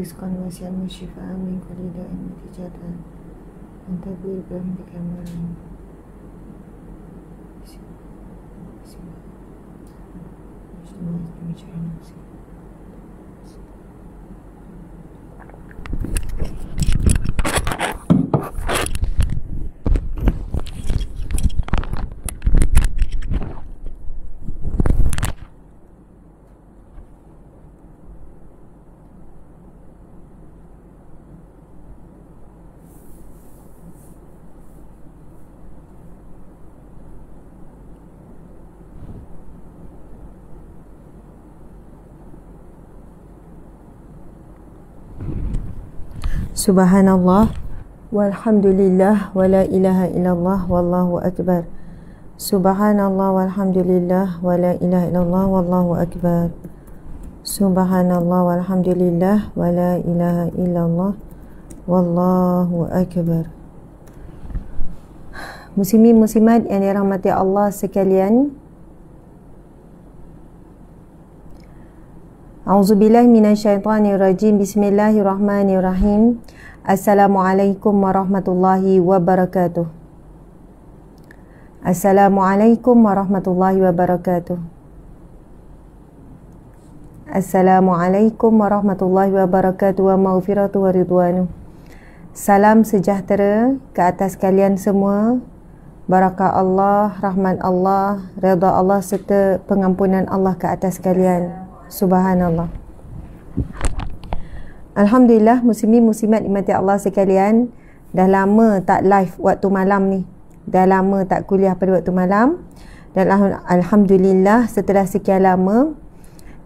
رزقا واسعا وشفاء من كل داء نتيجة عن تدبير بأمرك مرهم بسم Subhanallah Walhamdulillah Wa la ilaha illallah Wallahu akbar Subhanallah Walhamdulillah Wa la ilaha illallah Wallahu akbar Subhanallah Walhamdulillah Wa la ilaha illallah Wallahu akbar Muslimin muslimat yang dirahmati Allah sekalian A'udzubillah minasyaitanirrajim. Bismillahirrahmanirrahim. Assalamualaikum warahmatullahi wabarakatuh. Assalamualaikum warahmatullahi wabarakatuh. Assalamualaikum warahmatullahi wabarakatuh wa maghfiratu wa ridwanu. Salam sejahtera ke atas kalian semua. Barakah Allah, rahmat Allah, redha Allah serta pengampunan Allah ke atas kalian. Assalamualaikum. Subhanallah. Alhamdulillah muslimin muslimat dimati Allah sekalian Dah lama tak live waktu malam ni Dah lama tak kuliah pada waktu malam Dan Alhamdulillah setelah sekian lama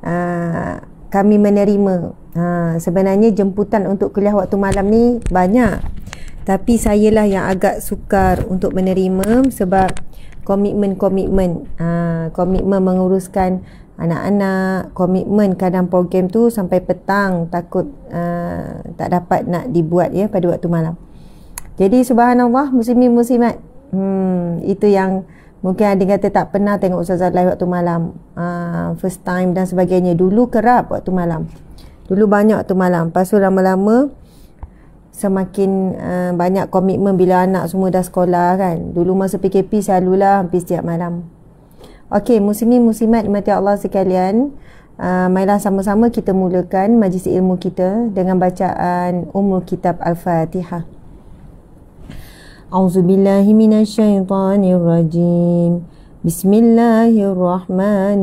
uh, Kami menerima uh, Sebenarnya jemputan untuk kuliah waktu malam ni banyak Tapi sayalah yang agak sukar untuk menerima Sebab komitmen-komitmen uh, Komitmen menguruskan anak-anak komitmen kadang program tu sampai petang takut uh, tak dapat nak dibuat ya pada waktu malam. Jadi subhanallah muslimin muslimat hmm itu yang mungkin ada kata tak pernah tengok ustazah live waktu malam uh, first time dan sebagainya dulu kerap waktu malam. Dulu banyak waktu malam. Lepas tu lama-lama semakin uh, banyak komitmen bila anak semua dah sekolah kan. Dulu masa PKP selalulah hampir setiap malam Okey, musim muslimin muslimat mati Allah sekalian. Uh, mailah sama-sama kita mulakan majlis ilmu kita dengan bacaan Ummul Kitab al Fatiha. أعوذ بالله من الشيطان الرجيم بسم الله الرحمن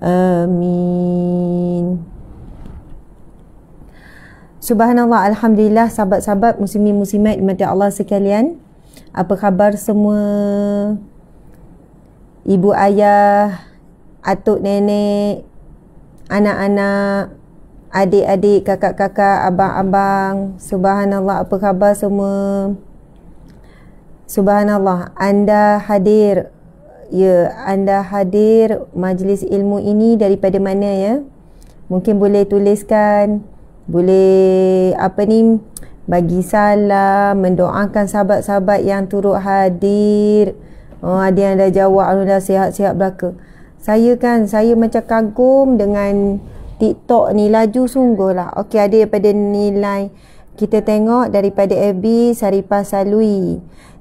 Amin. Subhanallah, Alhamdulillah, sahabat-sahabat, muslimin, muslimat, mati Allah sekalian. Apa khabar semua? Ibu ayah, atuk nenek, anak-anak, adik-adik, kakak-kakak, abang-abang. Subhanallah, apa khabar semua? Subhanallah, anda hadir ya anda hadir majlis ilmu ini daripada mana ya? Mungkin boleh tuliskan, boleh apa ni bagi salam, mendoakan sahabat-sahabat yang turut hadir. Oh, ada yang dah jawab, Alhamdulillah sihat-sihat belaka. Saya kan, saya macam kagum dengan TikTok ni, laju sungguh lah. Okey, ada daripada nilai kita tengok daripada FB Saripah Salui.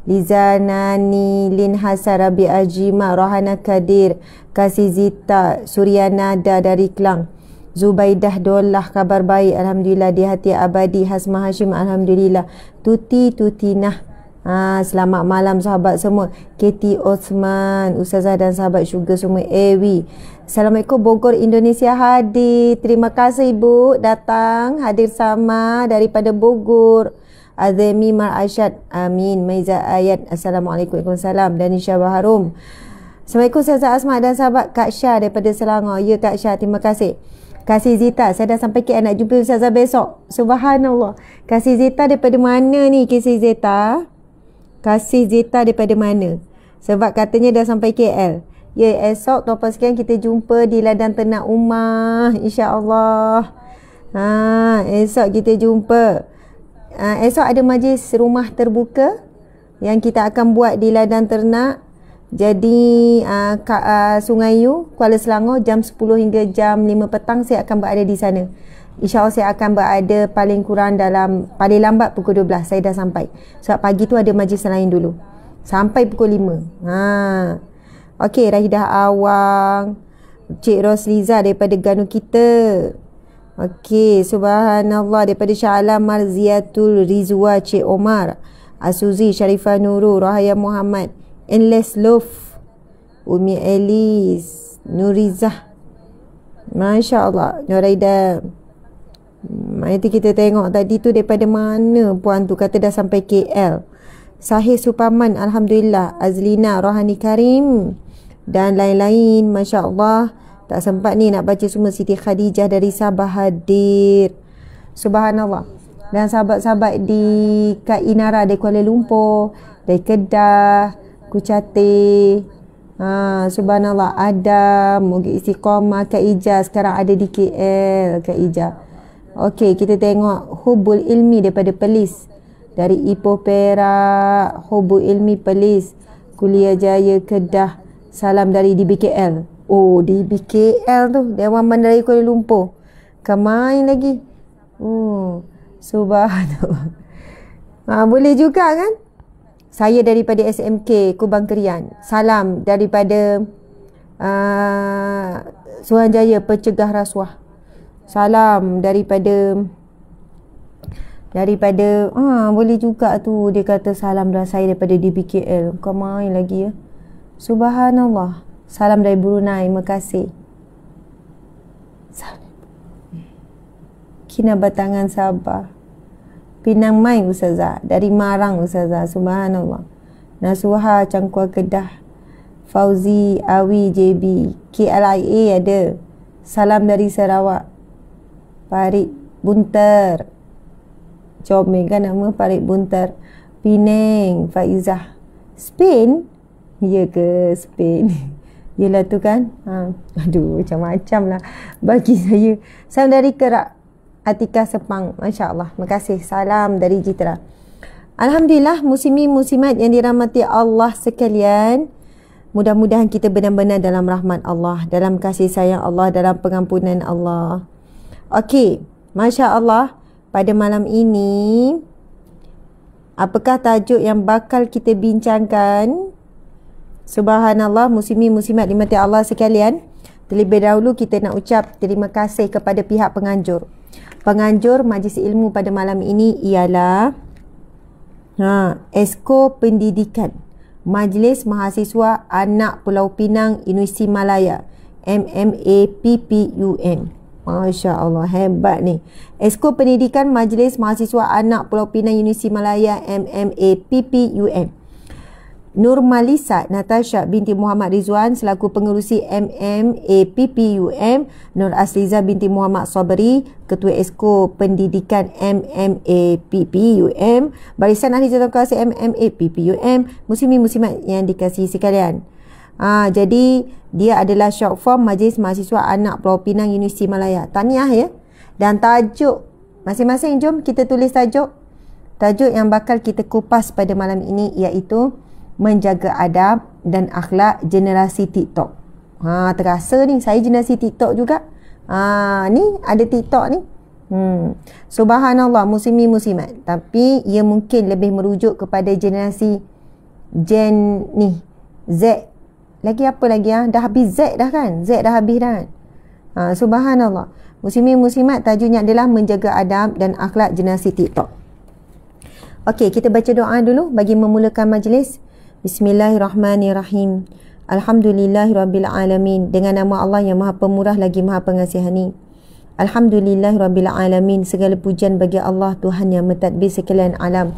Lizanani, Lin Hasan, Ajima, Rohana Kadir, Kasih Zita, Surya Nada dari Kelang. Zubaidah Dolah, kabar baik. Alhamdulillah, di hati abadi. Hasma Hashim, Alhamdulillah. Tuti Tutinah. Ha, selamat malam sahabat semua. Katie Osman, Ustazah dan sahabat sugar semua. Ewi. Assalamualaikum Bogor Indonesia hadir. Terima kasih Ibu datang hadir sama daripada Bogor. Azmi Mar Asyad. Amin. Maiza Ayat. Assalamualaikum. Salam. Dan Isha Baharum. Assalamualaikum Saya Azmat dan sahabat Kak Syah daripada Selangor. Ya Kak Syah. Terima kasih. Kasih Zita. Saya dah sampai ke anak jumpa Ustazah besok. Subhanallah. Kasih Zita daripada mana ni Kasih Zita? Kasih Zita daripada mana? Sebab katanya dah sampai KL. Ya esok tuan-tuan kita jumpa di ladang ternak rumah. InsyaAllah. Ha, esok kita jumpa uh, esok ada majlis rumah terbuka yang kita akan buat di ladang ternak jadi uh, uh, Sungai Yu, Kuala Selangor jam 10 hingga jam 5 petang saya akan berada di sana Insya Allah saya akan berada paling kurang dalam paling lambat pukul 12 saya dah sampai sebab pagi tu ada majlis lain dulu sampai pukul 5 ha. ok Rahidah Awang Cik Roslizah daripada Ganu kita Okey, subhanallah daripada Syah Alam Marziatul Rizwa Cik Omar, Asuzi Sharifah Nurul Rahaya Muhammad, Endless Love, Umi Elise, Nurizah. Masya-Allah, Nuraida. Hmm, nanti kita tengok tadi tu daripada mana puan tu kata dah sampai KL. Sahih Supaman, Alhamdulillah, Azlina Rohani Karim dan lain-lain, masya-Allah. lain lain masya allah tak sempat ni nak baca semua Siti Khadijah dari Sabah hadir. Subhanallah. Dan sahabat-sahabat di Kak Inara dari Kuala Lumpur, dari Kedah, Kucate. Ha, subhanallah ada Mugi Istiqamah, Kak Ija sekarang ada di KL, Kak Ija. Okey, kita tengok hubul ilmi daripada Pelis. Dari Ipoh Perak, hubul ilmi Pelis, Kuliah Jaya Kedah. Salam dari DBKL. Oh, DB KL tu. Dewan Mandalay Kuala Lumpur. Kemain lagi. Oh, subhanallah. Ha, boleh juga kan? Saya daripada SMK Kubang Kerian. Salam daripada uh, ah, Suhan Jaya Pencegah Rasuah. Salam daripada daripada ha, boleh juga tu dia kata salam dan lah saya daripada DBKL kau main lagi ya subhanallah Salam dari Brunei, Makasih. Kina Batangan Sabah. Pinang Mai Ustazah. Dari Marang Ustazah. Subhanallah. Nasuha Cangkua Kedah. Fauzi Awi JB. KLIA ada. Salam dari Sarawak. Parik Bunter. Comel kan nama Parik Bunter. Pinang Faizah. Spain? Ya ke Spain? ialah tu kan ha, aduh macam-macam lah bagi saya salam dari kerak Atika Sepang Masya Allah terima kasih salam dari Jitra Alhamdulillah musimi musimat yang dirahmati Allah sekalian mudah-mudahan kita benar-benar dalam rahmat Allah dalam kasih sayang Allah dalam pengampunan Allah Okey, Masya Allah pada malam ini apakah tajuk yang bakal kita bincangkan Subhanallah muslimi-muslimat dimati Allah sekalian Terlebih dahulu kita nak ucap terima kasih kepada pihak penganjur Penganjur majlis ilmu pada malam ini ialah ha, Esko Pendidikan Majlis Mahasiswa Anak Pulau Pinang Universiti Malaya MMAPPUN Masya Allah hebat ni Esko Pendidikan Majlis Mahasiswa Anak Pulau Pinang Universiti Malaya MMAPPUN Nurmalisa Natasha binti Muhammad Rizwan selaku pengerusi MMAPPUM Nur Asliza binti Muhammad Sabri Ketua Esko Pendidikan MMAPPUM Barisan Ahli Jatuh Kawasan MMAPPUM Muslimi-Muslimat yang dikasih sekalian Ha, jadi dia adalah short form Majlis Mahasiswa Anak Pulau Pinang Universiti Malaya. Tahniah ya. Dan tajuk masing-masing jom kita tulis tajuk. Tajuk yang bakal kita kupas pada malam ini iaitu menjaga adab dan akhlak generasi TikTok. Ha terasa ni saya generasi TikTok juga. Ha ni ada TikTok ni. Hmm. Subhanallah muslimi muslimat. Tapi ia mungkin lebih merujuk kepada generasi Gen ni Z. Lagi apa lagi ya Ha? Dah habis Z dah kan? Z dah habis dah. Kan? Ha subhanallah. Muslimi muslimat tajuknya adalah menjaga adab dan akhlak generasi TikTok. Okey, kita baca doa dulu bagi memulakan majlis. Bismillahirrahmanirrahim. Alhamdulillahirrabbilalamin. Dengan nama Allah yang maha pemurah lagi maha pengasihani. Alhamdulillahirrabbilalamin. Segala pujian bagi Allah Tuhan yang mentadbir sekalian alam.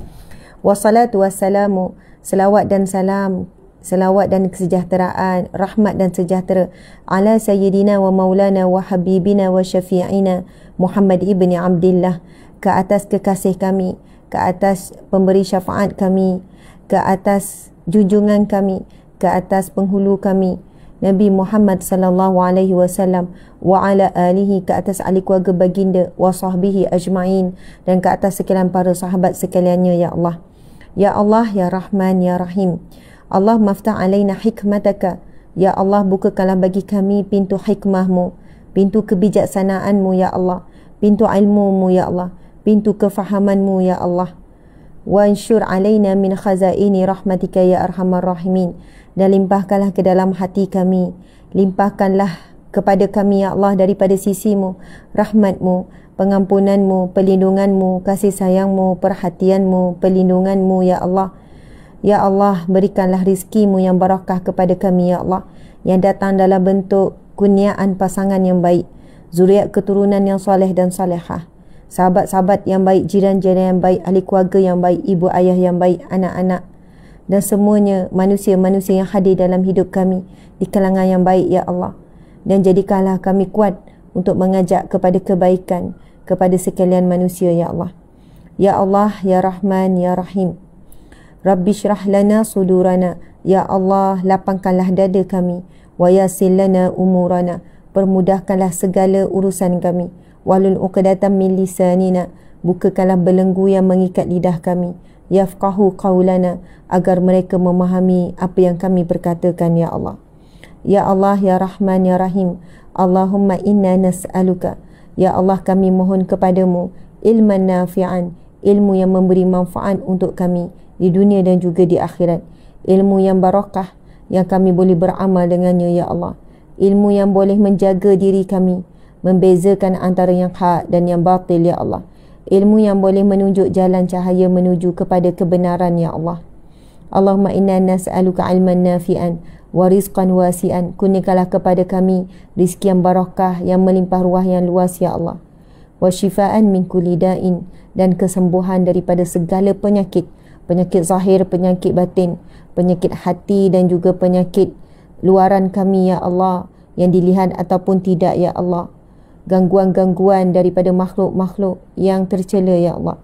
Wassalatu wassalamu. Selawat dan salam. Selawat dan kesejahteraan. Rahmat dan sejahtera. Ala sayyidina wa maulana wa habibina wa syafi'ina. Muhammad ibni Abdullah. Ke atas kekasih kami. Ke atas pemberi syafaat kami. Ke atas junjungan kami ke atas penghulu kami Nabi Muhammad sallallahu alaihi wasallam wa ala alihi ke atas ahli keluarga baginda wa sahbihi ajmain dan ke atas sekalian para sahabat sekaliannya ya Allah. Ya Allah ya Rahman ya Rahim. Allah maftah alaina hikmataka. Ya Allah bukakanlah bagi kami pintu hikmahmu, pintu kebijaksanaanmu ya Allah, pintu ilmumu ya Allah, pintu kefahamanmu ya Allah wanshur alaina min khazaini rahmatika ya arhamar rahimin dan limpahkanlah ke dalam hati kami limpahkanlah kepada kami ya Allah daripada sisimu rahmatmu pengampunanmu pelindunganMu kasih sayangmu perhatianmu pelindunganMu ya Allah Ya Allah, berikanlah rizkimu yang barakah kepada kami, Ya Allah, yang datang dalam bentuk kuniaan pasangan yang baik, zuriat keturunan yang soleh dan solehah sahabat-sahabat yang baik, jiran-jiran yang baik, ahli keluarga yang baik, ibu ayah yang baik, anak-anak dan semuanya manusia-manusia yang hadir dalam hidup kami di kalangan yang baik ya Allah. Dan jadikanlah kami kuat untuk mengajak kepada kebaikan kepada sekalian manusia ya Allah. Ya Allah, ya Rahman, ya Rahim. Rabbi syrah lana sudurana. Ya Allah, lapangkanlah dada kami. Wa yasil umurana. Permudahkanlah segala urusan kami walul uqdatan min lisanina bukakanlah belenggu yang mengikat lidah kami yafqahu qaulana agar mereka memahami apa yang kami berkatakan ya Allah ya Allah ya Rahman ya Rahim Allahumma inna nas'aluka ya Allah kami mohon kepadamu ilman nafi'an ilmu yang memberi manfaat untuk kami di dunia dan juga di akhirat ilmu yang barakah yang kami boleh beramal dengannya ya Allah ilmu yang boleh menjaga diri kami membezakan antara yang hak dan yang batil ya Allah ilmu yang boleh menunjuk jalan cahaya menuju kepada kebenaran ya Allah Allahumma inna nas'aluka ilman nafi'an wa rizqan wasi'an kunikalah kepada kami rizki yang barakah yang melimpah ruah yang luas ya Allah wa shifaan min kulida'in dan kesembuhan daripada segala penyakit penyakit zahir penyakit batin penyakit hati dan juga penyakit luaran kami ya Allah yang dilihat ataupun tidak ya Allah gangguan-gangguan daripada makhluk-makhluk yang tercela ya Allah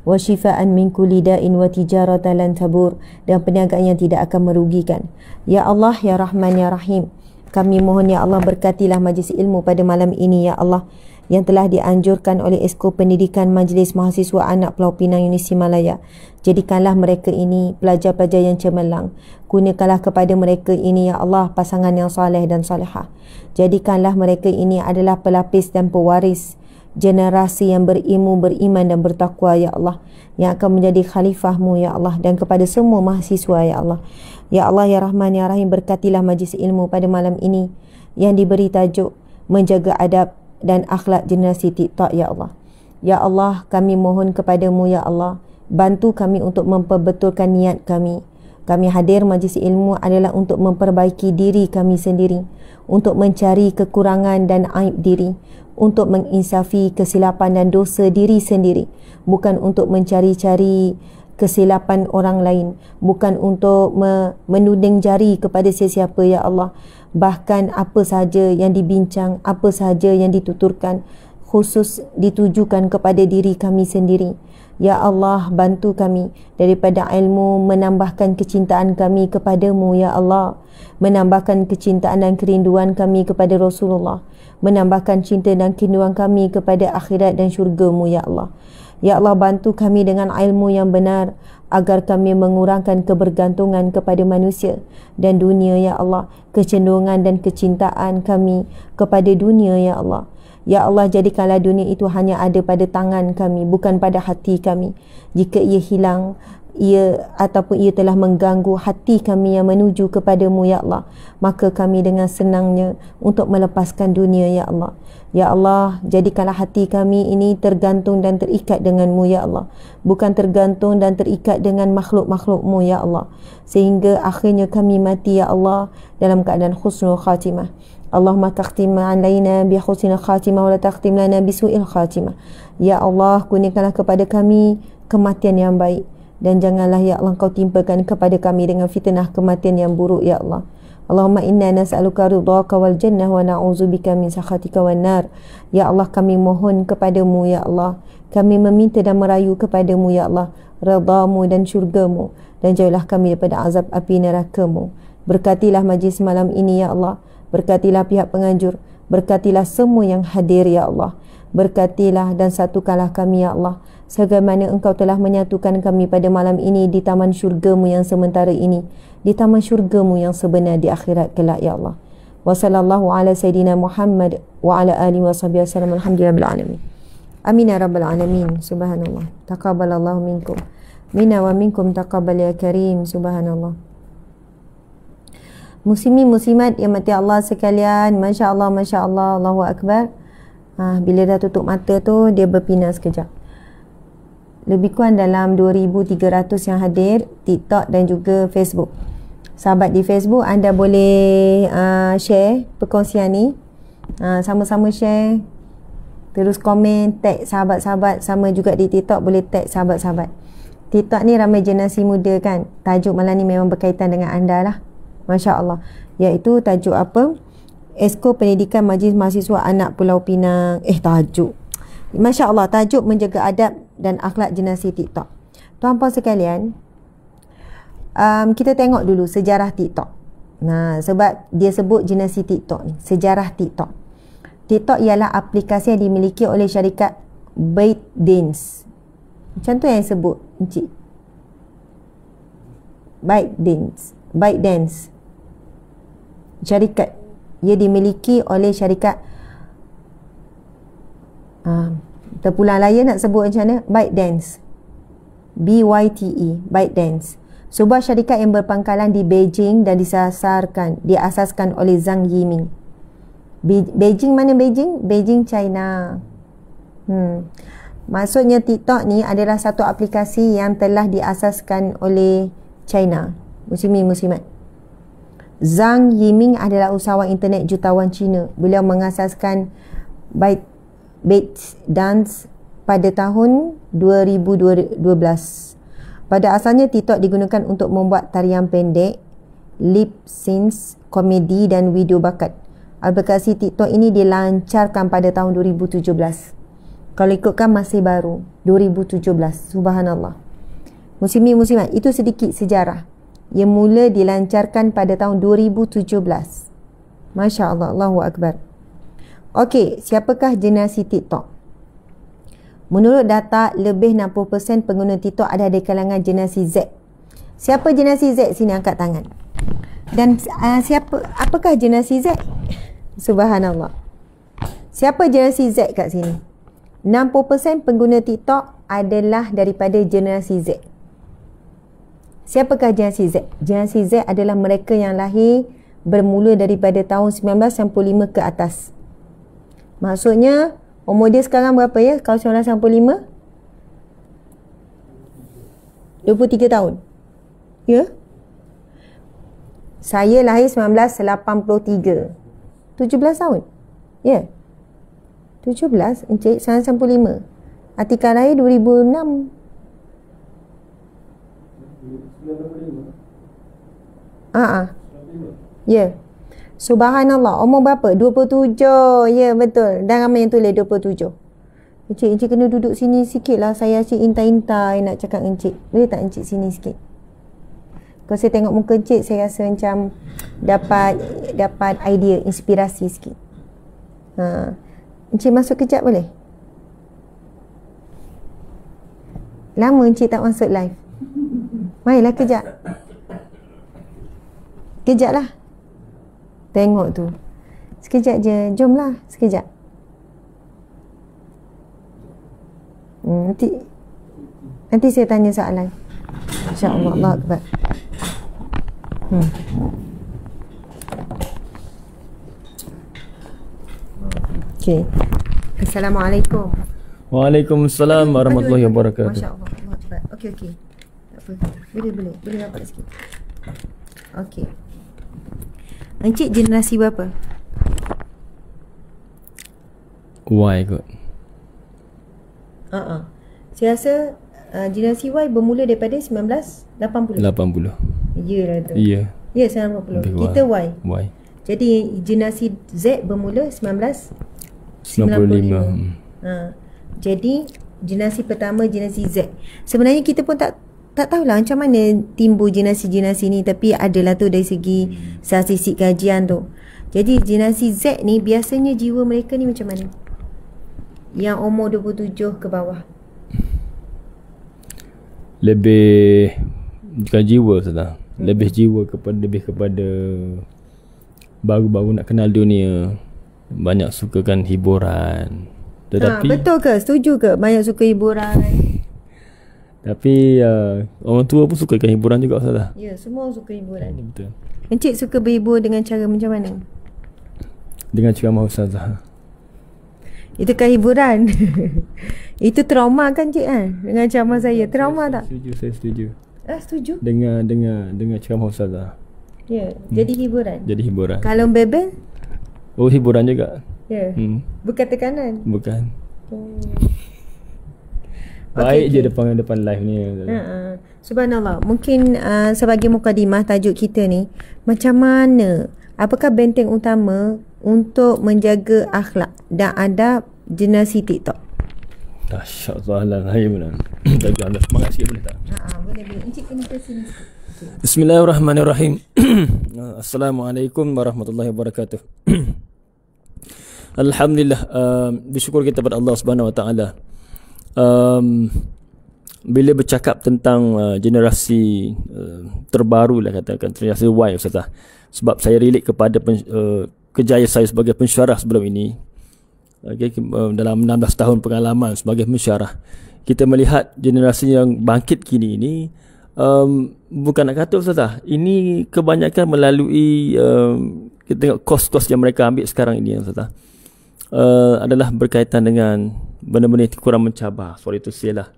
wa shifaan min kulli da'in wa tijaratan lan tabur dan perniagaan yang tidak akan merugikan ya Allah ya Rahman ya Rahim kami mohon ya Allah berkatilah majlis ilmu pada malam ini ya Allah yang telah dianjurkan oleh Esko Pendidikan Majlis Mahasiswa Anak Pulau Pinang Universiti Malaya. Jadikanlah mereka ini pelajar-pelajar yang cemerlang. Gunakanlah kepada mereka ini, Ya Allah, pasangan yang soleh dan solehah. Jadikanlah mereka ini adalah pelapis dan pewaris generasi yang berilmu, beriman dan bertakwa, Ya Allah, yang akan menjadi khalifahmu, Ya Allah, dan kepada semua mahasiswa, Ya Allah. Ya Allah, Ya Rahman, Ya Rahim, berkatilah majlis ilmu pada malam ini yang diberi tajuk menjaga adab dan akhlak generasi TikTok ya Allah. Ya Allah, kami mohon kepadamu ya Allah, bantu kami untuk memperbetulkan niat kami. Kami hadir majlis ilmu adalah untuk memperbaiki diri kami sendiri, untuk mencari kekurangan dan aib diri, untuk menginsafi kesilapan dan dosa diri sendiri, bukan untuk mencari-cari kesilapan orang lain bukan untuk menuding jari kepada sesiapa ya Allah bahkan apa sahaja yang dibincang apa sahaja yang dituturkan khusus ditujukan kepada diri kami sendiri ya Allah bantu kami daripada ilmu menambahkan kecintaan kami kepadamu ya Allah menambahkan kecintaan dan kerinduan kami kepada Rasulullah menambahkan cinta dan kerinduan kami kepada akhirat dan syurga ya Allah Ya Allah bantu kami dengan ilmu yang benar agar kami mengurangkan kebergantungan kepada manusia dan dunia ya Allah kecenderungan dan kecintaan kami kepada dunia ya Allah Ya Allah jadikanlah dunia itu hanya ada pada tangan kami bukan pada hati kami jika ia hilang ia ataupun ia telah mengganggu hati kami yang menuju kepadamu ya Allah maka kami dengan senangnya untuk melepaskan dunia ya Allah ya Allah jadikanlah hati kami ini tergantung dan terikat denganmu ya Allah bukan tergantung dan terikat dengan makhluk-makhlukmu ya Allah sehingga akhirnya kami mati ya Allah dalam keadaan khusnul khatimah Allahumma takhtim alaina bi husnil khatimah wa la takhtim lana bi su'il khatimah ya Allah kunikanlah kepada kami kematian yang baik dan janganlah ya Allah kau timpakan kepada kami dengan fitnah kematian yang buruk ya Allah. Allahumma inna nas'aluka ridhaka wal jannah wa na'udzubika min sakhatika wan nar. Ya Allah kami mohon kepadamu ya Allah. Kami meminta dan merayu kepadamu ya Allah redhamu dan syurgamu dan jauhlah kami daripada azab api neraka-Mu. Berkatilah majlis malam ini ya Allah. Berkatilah pihak penganjur. Berkatilah semua yang hadir ya Allah. Berkatilah dan satukanlah kami ya Allah Sebagaimana engkau telah menyatukan kami pada malam ini Di taman syurgamu yang sementara ini Di taman syurgamu yang sebenar di akhirat kelak ya Allah Wa sallallahu ala sayyidina Muhammad Wa ala alihi wa sahbihi wa sallam Alhamdulillah alamin Amin ya Rabbal Alamin Subhanallah Taqabalallahu minkum Mina wa minkum taqabal ya Karim Subhanallah Muslimin muslimat yang mati Allah sekalian Masya Allah, Masya Allah, Allahu Akbar ha, bila dah tutup mata tu dia berpina sekejap lebih kurang dalam 2300 yang hadir TikTok dan juga Facebook sahabat di Facebook anda boleh uh, share perkongsian ni uh, sama-sama share terus komen tag sahabat-sahabat sama juga di TikTok boleh tag sahabat-sahabat TikTok ni ramai generasi muda kan tajuk malam ni memang berkaitan dengan anda lah Masya Allah iaitu tajuk apa Esko Pendidikan Majlis Mahasiswa Anak Pulau Pinang. Eh, tajuk. Masya Allah, tajuk menjaga adab dan akhlak generasi TikTok. Tuan-puan sekalian, um, kita tengok dulu sejarah TikTok. Nah, ha, sebab dia sebut generasi TikTok ni, sejarah TikTok. TikTok ialah aplikasi yang dimiliki oleh syarikat ByteDance. Macam tu yang sebut, Encik. ByteDance. ByteDance. Syarikat ia dimiliki oleh syarikat uh, terpulang layar nak sebut macam mana Byte Dance, B Y T E, BYTE Dance. sebuah syarikat yang berpangkalan di Beijing dan disasarkan diasaskan oleh Zhang Yiming Be- Beijing mana Beijing Beijing China hmm maksudnya TikTok ni adalah satu aplikasi yang telah diasaskan oleh China muslimi muslimat Zhang Yiming adalah usahawan internet jutawan Cina. Beliau mengasaskan Byte Bates Dance pada tahun 2012. Pada asalnya TikTok digunakan untuk membuat tarian pendek, lip syncs, komedi dan video bakat. Aplikasi TikTok ini dilancarkan pada tahun 2017. Kalau ikutkan masih baru 2017. Subhanallah. Musim ini muslimat, itu sedikit sejarah. Ia mula dilancarkan pada tahun 2017. Masya Allah, Allahu Akbar. Okey, siapakah generasi TikTok? Menurut data, lebih 60% pengguna TikTok ada di kalangan generasi Z. Siapa generasi Z? Sini angkat tangan. Dan uh, siapa apakah generasi Z? Subhanallah. Siapa generasi Z kat sini? 60% pengguna TikTok adalah daripada generasi Z. Siapakah Gen Z? Gen Z adalah mereka yang lahir bermula daripada tahun 1995 ke atas. Maksudnya, umur dia sekarang berapa ya? Kalau 1995? 23 tahun. Ya? Saya lahir 1983. 17 tahun. Ya? 17, Encik, 1995. Atika lahir 2006. Ah. Uh-uh. Ya. Yeah. Subhanallah. Umur berapa? 27. Ya, yeah, betul. Dan ramai yang tulis 27. Encik, encik kena duduk sini sikit lah. Saya asyik intai-intai nak cakap encik. Boleh tak encik sini sikit? Kalau saya tengok muka encik, saya rasa macam dapat dapat idea, inspirasi sikit. Ha. Encik masuk kejap boleh? Lama encik tak masuk live. Mainlah kejap. Kejap lah. Tengok tu. Sekejap je. Jomlah. Sekejap. Hmm, nanti nanti saya tanya soalan. InsyaAllah. Allah Akbar. Hmm. Okay. Assalamualaikum. Waalaikumsalam warahmatullahi wabarakatuh. Masya-Allah. Okey okey apa Boleh boleh Boleh rapat sikit Okay Encik generasi berapa? Y kot Haa uh-uh. Saya rasa uh, Generasi Y bermula daripada 1980 80 Ya lah tu Ya Ya 1980 Kita Y Y Jadi generasi Z bermula 1995 Haa uh. Jadi generasi pertama generasi Z. Sebenarnya kita pun tak tak tahulah macam mana timbul jenasi-jenasi ni tapi adalah tu dari segi hmm. sasisik kajian tu jadi jenasi Z ni biasanya jiwa mereka ni macam mana yang umur 27 ke bawah lebih bukan jiwa sudah hmm. lebih jiwa kepada lebih kepada baru-baru nak kenal dunia banyak sukakan hiburan ha, tetapi ha, betul ke setuju ke banyak suka hiburan tapi uh, orang tua pun suka kan hiburan juga Ustazah. Ya, yeah, semua orang suka hiburan. Ya, betul. Encik suka berhibur dengan cara macam mana? Dengan cara mahu Ustazah. Itu kan hiburan. Itu trauma kan cik kan? Dengan ceramah hmm, saya. trauma saya tak? Setuju, saya setuju. Ah, setuju? Dengan dengan dengan cara mahu Ustazah. Ya, yeah, hmm. jadi hiburan. Jadi hiburan. Kalau bebel? Oh, hiburan juga. Ya. Yeah. Hmm. Bukan tekanan. Bukan. Oh. Baik okay, je depan-depan okay. live ni. Uh-uh. Subhanallah. Mungkin uh, sebagai mukadimah tajuk kita ni, macam mana, apakah benteng utama untuk menjaga akhlak dan adab generasi TikTok? Dahsyat Allah lah. Ya, Tajuk anda semangat sikit boleh tak? Haa, boleh. boleh. Encik kena ke sini. Bismillahirrahmanirrahim. Assalamualaikum warahmatullahi wabarakatuh. Alhamdulillah, uh, bersyukur kita kepada Allah Subhanahu Wa Taala um, bila bercakap tentang uh, generasi uh, terbaru lah katakan generasi Y Ustazah sebab saya relate kepada pen, uh, eh, kejaya saya sebagai pensyarah sebelum ini okay, uh, dalam 16 tahun pengalaman sebagai pensyarah kita melihat generasi yang bangkit kini ini um, bukan nak kata Ustazah ini kebanyakan melalui um, kita tengok kos-kos yang mereka ambil sekarang ini Ustazah uh, adalah berkaitan dengan benda-benda yang kurang mencabar sorry itu say lah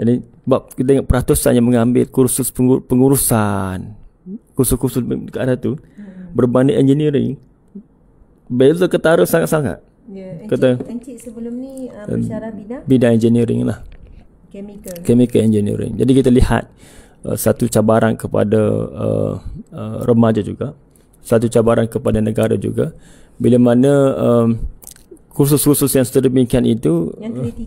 jadi sebab kita tengok peratusan yang mengambil kursus pengurusan kursus-kursus dekat ada tu hmm. berbanding engineering beza ketara sangat-sangat Ya, yeah, encik, encik sebelum ni uh, bersyarah bidang bidang engineering lah. Chemical. Chemical engineering. Jadi kita lihat uh, satu cabaran kepada uh, uh, remaja juga, satu cabaran kepada negara juga. Bila mana um, khusus-khusus yang sedemikian itu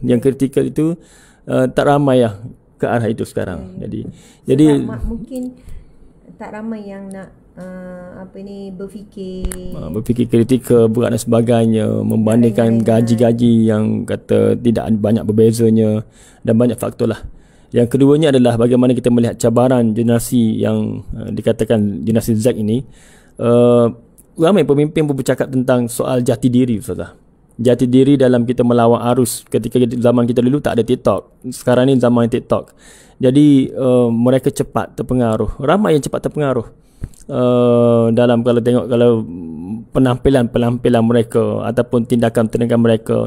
yang eh, kritikal itu uh, tak ramai lah ke arah itu sekarang. Hmm. Jadi so, jadi tak, mungkin tak ramai yang nak uh, apa ni berfikir uh, berfikir kritikal berat dan sebagainya membandingkan gaji-gaji yang kata tidak banyak berbezanya dan banyak faktor lah. Yang keduanya adalah bagaimana kita melihat cabaran generasi yang uh, dikatakan generasi Z ini uh, ramai pemimpin berbicara tentang soal jati diri Ustazah jati diri dalam kita melawan arus ketika zaman kita dulu tak ada TikTok. Sekarang ni zaman TikTok. Jadi uh, mereka cepat terpengaruh. Ramai yang cepat terpengaruh. Uh, dalam kalau tengok kalau penampilan-penampilan mereka ataupun tindakan-tindakan mereka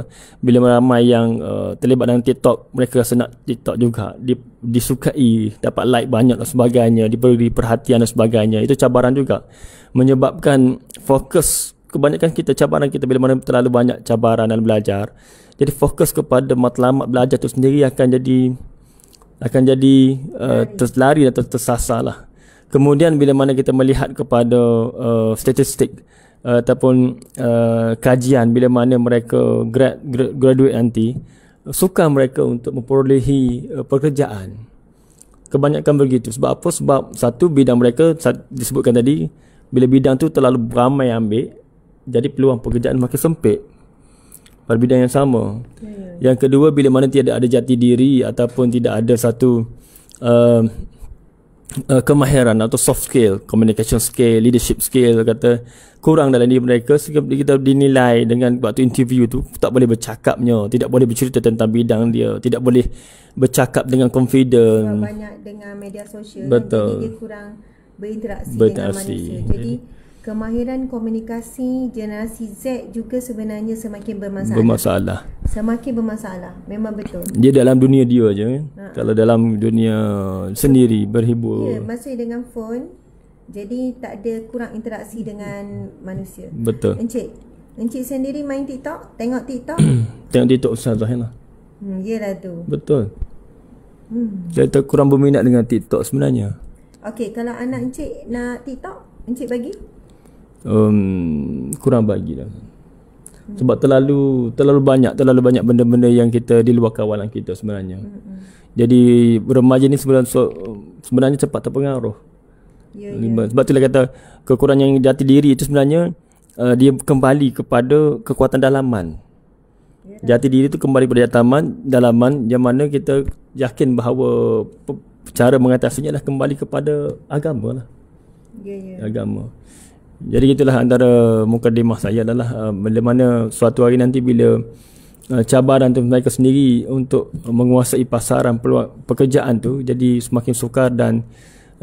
bila ramai yang uh, terlibat dengan TikTok mereka rasa nak TikTok juga Di, disukai dapat like banyak dan sebagainya diberi perhatian dan sebagainya itu cabaran juga menyebabkan fokus kebanyakan kita cabaran kita bila mana terlalu banyak cabaran dalam belajar jadi fokus kepada matlamat belajar tu sendiri akan jadi akan jadi uh, terlari atau tersasar lah kemudian bila mana kita melihat kepada uh, statistik uh, ataupun uh, kajian bila mana mereka grad, grad, graduate nanti suka mereka untuk memperolehi uh, pekerjaan kebanyakan begitu sebab apa sebab satu bidang mereka disebutkan tadi bila bidang tu terlalu ramai ambil jadi peluang pekerjaan makin sempit pada bidang yang sama. Okay. Yang kedua bila mana tiada ada jati diri ataupun tidak ada satu uh, uh, kemahiran atau soft skill, communication skill, leadership skill kata kurang dalam diri mereka sehingga kita dinilai dengan waktu interview tu tak boleh bercakapnya, tidak boleh bercerita tentang bidang dia, tidak boleh bercakap dengan confident. Banyak dengan media sosial. Betul. Jadi dia kurang berinteraksi, berinteraksi. dengan manusia. Jadi, jadi kemahiran komunikasi generasi Z juga sebenarnya semakin bermasalah. Bermasalah. Semakin bermasalah. Memang betul. Dia dalam dunia dia aja. Ha. Kalau dalam dunia sendiri berhibur. Ya, masih dengan phone. Jadi tak ada kurang interaksi dengan manusia. Betul. Encik. Encik sendiri main TikTok? Tengok TikTok? Tengok TikTok Ustaz Zahina. Lah. Hmm, yalah tu. Betul. Hmm. Saya kurang berminat dengan TikTok sebenarnya. Okey, kalau anak encik nak TikTok, encik bagi? um, kurang bagi lah. Sebab terlalu terlalu banyak terlalu banyak benda-benda yang kita di luar kawalan kita sebenarnya. Mm-hmm. Jadi remaja ni sebenarnya so, sebenarnya cepat terpengaruh. Yeah, yeah. Sebab itulah kata kekurangan yang jati diri itu sebenarnya uh, dia kembali kepada kekuatan dalaman. Yeah. Jati diri itu kembali kepada dalaman, dalaman yang mana kita yakin bahawa cara mengatasinya adalah kembali kepada agama lah. Yeah, yeah. Agama. Jadi itulah antara mukadimah saya adalah uh, bila mana suatu hari nanti bila uh, cabaran tu mereka sendiri untuk menguasai pasaran peluang pekerjaan tu jadi semakin sukar dan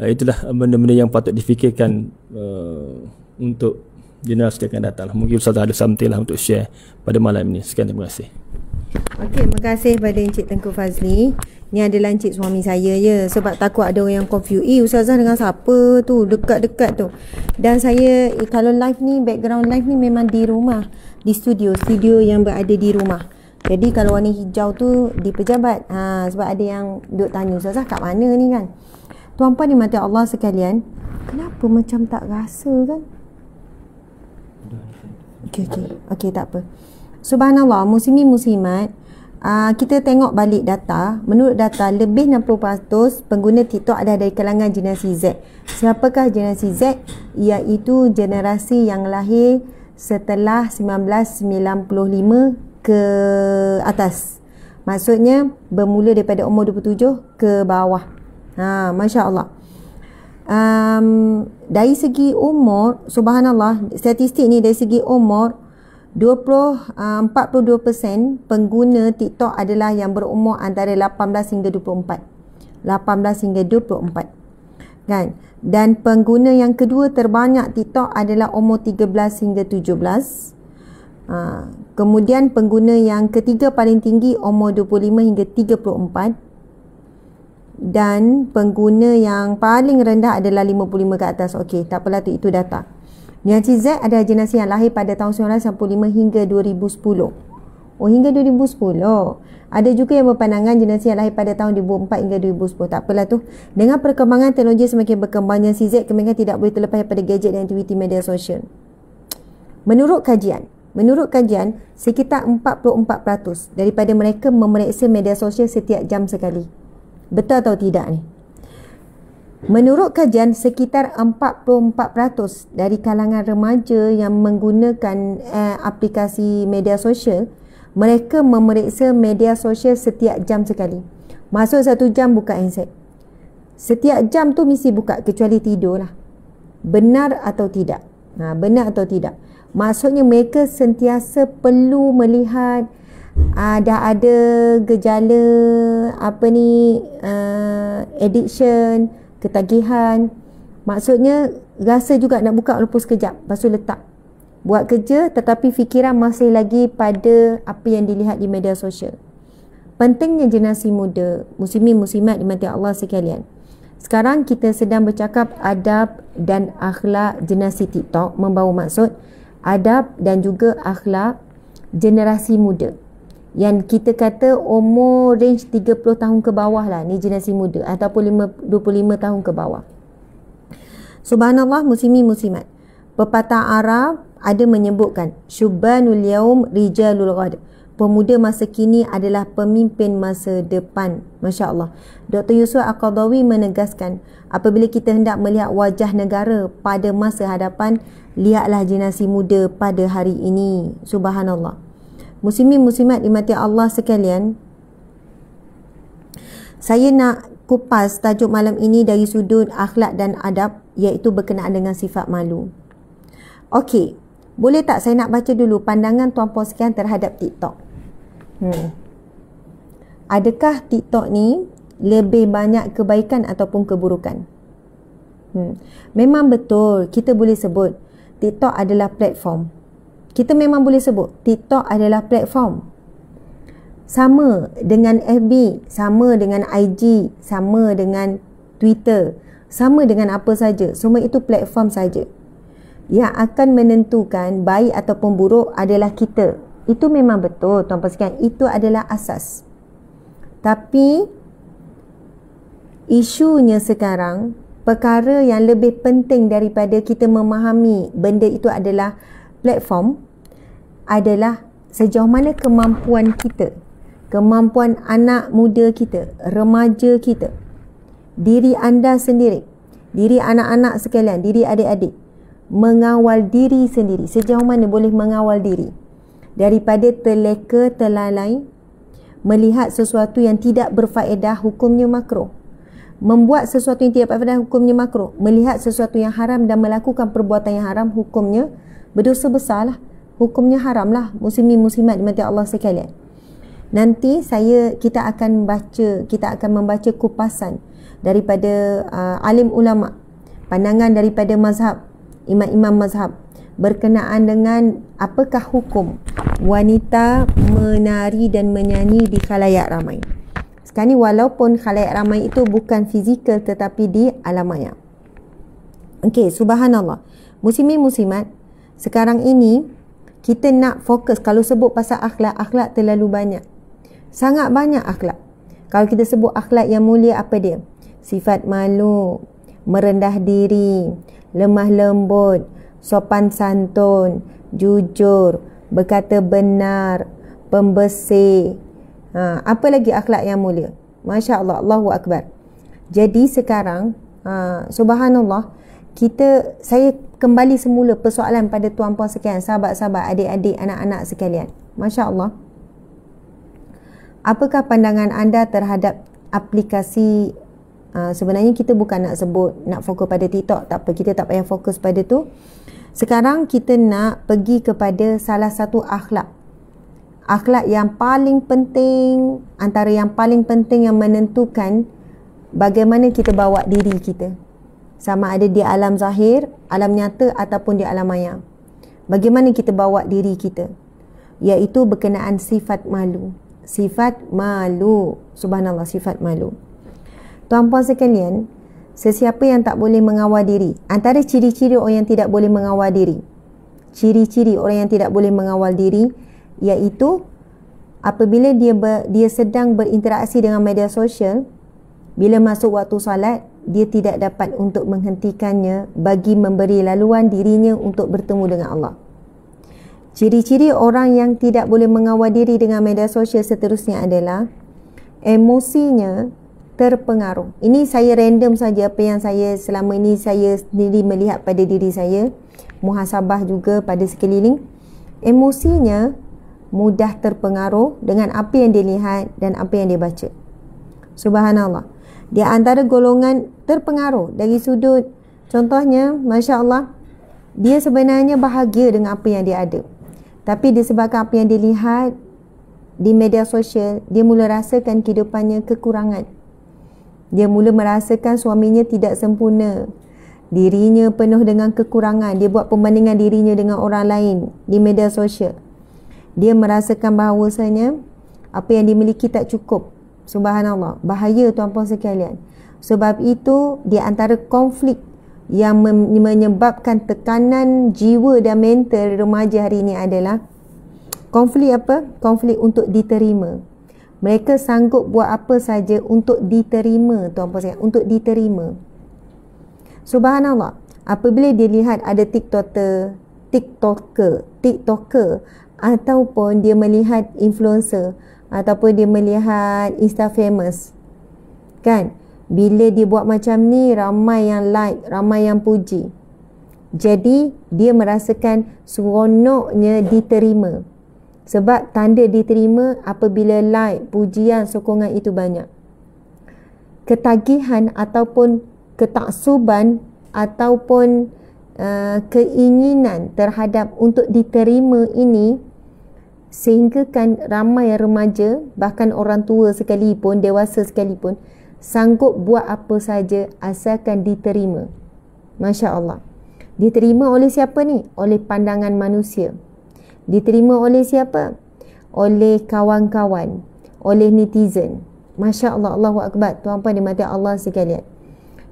uh, itulah benda-benda yang patut difikirkan uh, untuk generasi yang akan datang. Lah. Mungkin Ustaz ada something lah untuk share pada malam ini. Sekian terima kasih. Okey, terima kasih pada Encik Tengku Fazli. Ni adalah Encik suami saya ya. Sebab takut ada orang yang confuse. Eh, Ustazah dengan siapa tu? Dekat-dekat tu. Dan saya, eh, kalau live ni, background live ni memang di rumah. Di studio. Studio yang berada di rumah. Jadi, kalau warna hijau tu di pejabat. Ha, sebab ada yang duk tanya, Ustazah kat mana ni kan? Tuan Puan ni mati Allah sekalian. Kenapa macam tak rasa kan? Okey, okey. Okey, tak apa. Subhanallah, muslimi-muslimat, uh, ah, kita tengok balik data. Menurut data, lebih 60% pengguna TikTok ada dari kalangan generasi Z. Siapakah generasi Z? Iaitu generasi yang lahir setelah 1995 ke atas. Maksudnya, bermula daripada umur 27 ke bawah. Ha, Masya Allah. Um, dari segi umur, subhanallah, statistik ni dari segi umur, 20, 42% ah, pengguna TikTok adalah yang berumur antara 18 hingga 24. 18 hingga 24. Kan? Dan pengguna yang kedua terbanyak TikTok adalah umur 13 hingga 17. Uh, ah, kemudian pengguna yang ketiga paling tinggi umur 25 hingga 34. Dan pengguna yang paling rendah adalah 55 ke atas. Okey, tak apalah itu data. Niaci Z ada generasi yang lahir pada tahun 1995 hingga 2010. Oh, hingga 2010. Ada juga yang berpandangan generasi yang lahir pada tahun 2004 hingga 2010. Tak apalah tu. Dengan perkembangan teknologi semakin berkembangnya, si Z kemungkinan tidak boleh terlepas daripada gadget dan aktiviti media sosial. Menurut kajian, menurut kajian, sekitar 44% daripada mereka memeriksa media sosial setiap jam sekali. Betul atau tidak ni? Menurut kajian, sekitar 44% dari kalangan remaja yang menggunakan eh, aplikasi media sosial, mereka memeriksa media sosial setiap jam sekali. Masuk satu jam buka handset. Setiap jam tu mesti buka kecuali tidur lah. Benar atau tidak? Ha, benar atau tidak? Maksudnya mereka sentiasa perlu melihat ada ah, ada gejala apa ni uh, addiction ketagihan maksudnya rasa juga nak buka lupa sekejap lepas tu letak buat kerja tetapi fikiran masih lagi pada apa yang dilihat di media sosial pentingnya generasi muda muslimin muslimat di mati Allah sekalian sekarang kita sedang bercakap adab dan akhlak generasi TikTok membawa maksud adab dan juga akhlak generasi muda yang kita kata umur range 30 tahun ke bawah lah ni generasi muda ataupun 5, 25 tahun ke bawah subhanallah muslimi muslimat pepatah Arab ada menyebutkan syubanul yaum rijalul ghad pemuda masa kini adalah pemimpin masa depan Masya Allah Dr. Yusuf Akadawi menegaskan apabila kita hendak melihat wajah negara pada masa hadapan lihatlah generasi muda pada hari ini subhanallah muslimin muslimat di mata Allah sekalian saya nak kupas tajuk malam ini dari sudut akhlak dan adab iaitu berkenaan dengan sifat malu Okey, boleh tak saya nak baca dulu pandangan tuan puan sekian terhadap TikTok hmm. adakah TikTok ni lebih banyak kebaikan ataupun keburukan hmm. memang betul kita boleh sebut TikTok adalah platform kita memang boleh sebut TikTok adalah platform sama dengan FB, sama dengan IG, sama dengan Twitter, sama dengan apa saja, semua itu platform saja. Yang akan menentukan baik ataupun buruk adalah kita. Itu memang betul, tuan sekian itu adalah asas. Tapi isunya sekarang, perkara yang lebih penting daripada kita memahami benda itu adalah platform adalah sejauh mana kemampuan kita, kemampuan anak muda kita, remaja kita, diri anda sendiri, diri anak-anak sekalian, diri adik-adik mengawal diri sendiri. Sejauh mana boleh mengawal diri daripada terleka terlalai melihat sesuatu yang tidak berfaedah hukumnya makro membuat sesuatu yang tidak berfaedah hukumnya makro melihat sesuatu yang haram dan melakukan perbuatan yang haram hukumnya berdosa besarlah hukumnya haram lah muslimin muslimat di mata Allah sekalian nanti saya kita akan baca kita akan membaca kupasan daripada uh, alim ulama pandangan daripada mazhab imam-imam mazhab berkenaan dengan apakah hukum wanita menari dan menyanyi di khalayak ramai sekarang ni walaupun khalayak ramai itu bukan fizikal tetapi di alam maya Okey, subhanallah. Muslimin muslimat, sekarang ini kita nak fokus kalau sebut pasal akhlak akhlak terlalu banyak sangat banyak akhlak kalau kita sebut akhlak yang mulia apa dia sifat malu merendah diri lemah lembut sopan santun jujur berkata benar pembersih ha, apa lagi akhlak yang mulia masya-Allah Allahu akbar jadi sekarang ha, subhanallah kita saya kembali semula persoalan pada tuan-puan sekalian, sahabat-sahabat, adik-adik, anak-anak sekalian. Masya Allah. Apakah pandangan anda terhadap aplikasi uh, sebenarnya kita bukan nak sebut nak fokus pada TikTok tak apa kita tak payah fokus pada tu sekarang kita nak pergi kepada salah satu akhlak akhlak yang paling penting antara yang paling penting yang menentukan bagaimana kita bawa diri kita sama ada di alam zahir, alam nyata ataupun di alam maya. Bagaimana kita bawa diri kita? Iaitu berkenaan sifat malu. Sifat malu. Subhanallah, sifat malu. Tuan puan sekalian, sesiapa yang tak boleh mengawal diri, antara ciri-ciri orang yang tidak boleh mengawal diri, ciri-ciri orang yang tidak boleh mengawal diri, iaitu apabila dia ber, dia sedang berinteraksi dengan media sosial, bila masuk waktu salat dia tidak dapat untuk menghentikannya bagi memberi laluan dirinya untuk bertemu dengan Allah. Ciri-ciri orang yang tidak boleh mengawal diri dengan media sosial seterusnya adalah emosinya terpengaruh. Ini saya random saja apa yang saya selama ini saya sendiri melihat pada diri saya, muhasabah juga pada sekeliling. Emosinya mudah terpengaruh dengan apa yang dilihat dan apa yang dibaca. Subhanallah di antara golongan terpengaruh dari sudut contohnya masya Allah dia sebenarnya bahagia dengan apa yang dia ada tapi disebabkan apa yang dilihat di media sosial dia mula rasakan kehidupannya kekurangan dia mula merasakan suaminya tidak sempurna dirinya penuh dengan kekurangan dia buat pembandingan dirinya dengan orang lain di media sosial dia merasakan bahawasanya apa yang dimiliki tak cukup Subhanallah, bahaya tuan-puan sekalian. Sebab itu di antara konflik yang menyebabkan tekanan jiwa dan mental remaja hari ini adalah konflik apa? Konflik untuk diterima. Mereka sanggup buat apa saja untuk diterima, tuan-puan sekalian, untuk diterima. Subhanallah. Apabila dia lihat ada TikToker, TikToker, TikToker ataupun dia melihat influencer ataupun dia melihat insta famous kan bila dia buat macam ni ramai yang like ramai yang puji jadi dia merasakan seronoknya diterima sebab tanda diterima apabila like pujian sokongan itu banyak ketagihan ataupun ketaksuban ataupun uh, keinginan terhadap untuk diterima ini sehinggakan ramai remaja bahkan orang tua sekalipun dewasa sekalipun sanggup buat apa saja asalkan diterima Masya Allah diterima oleh siapa ni? oleh pandangan manusia diterima oleh siapa? oleh kawan-kawan oleh netizen Masya Allah Allahu Akbar Tuan Puan dimati Allah sekalian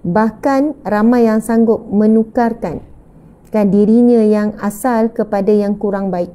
bahkan ramai yang sanggup menukarkan kan dirinya yang asal kepada yang kurang baik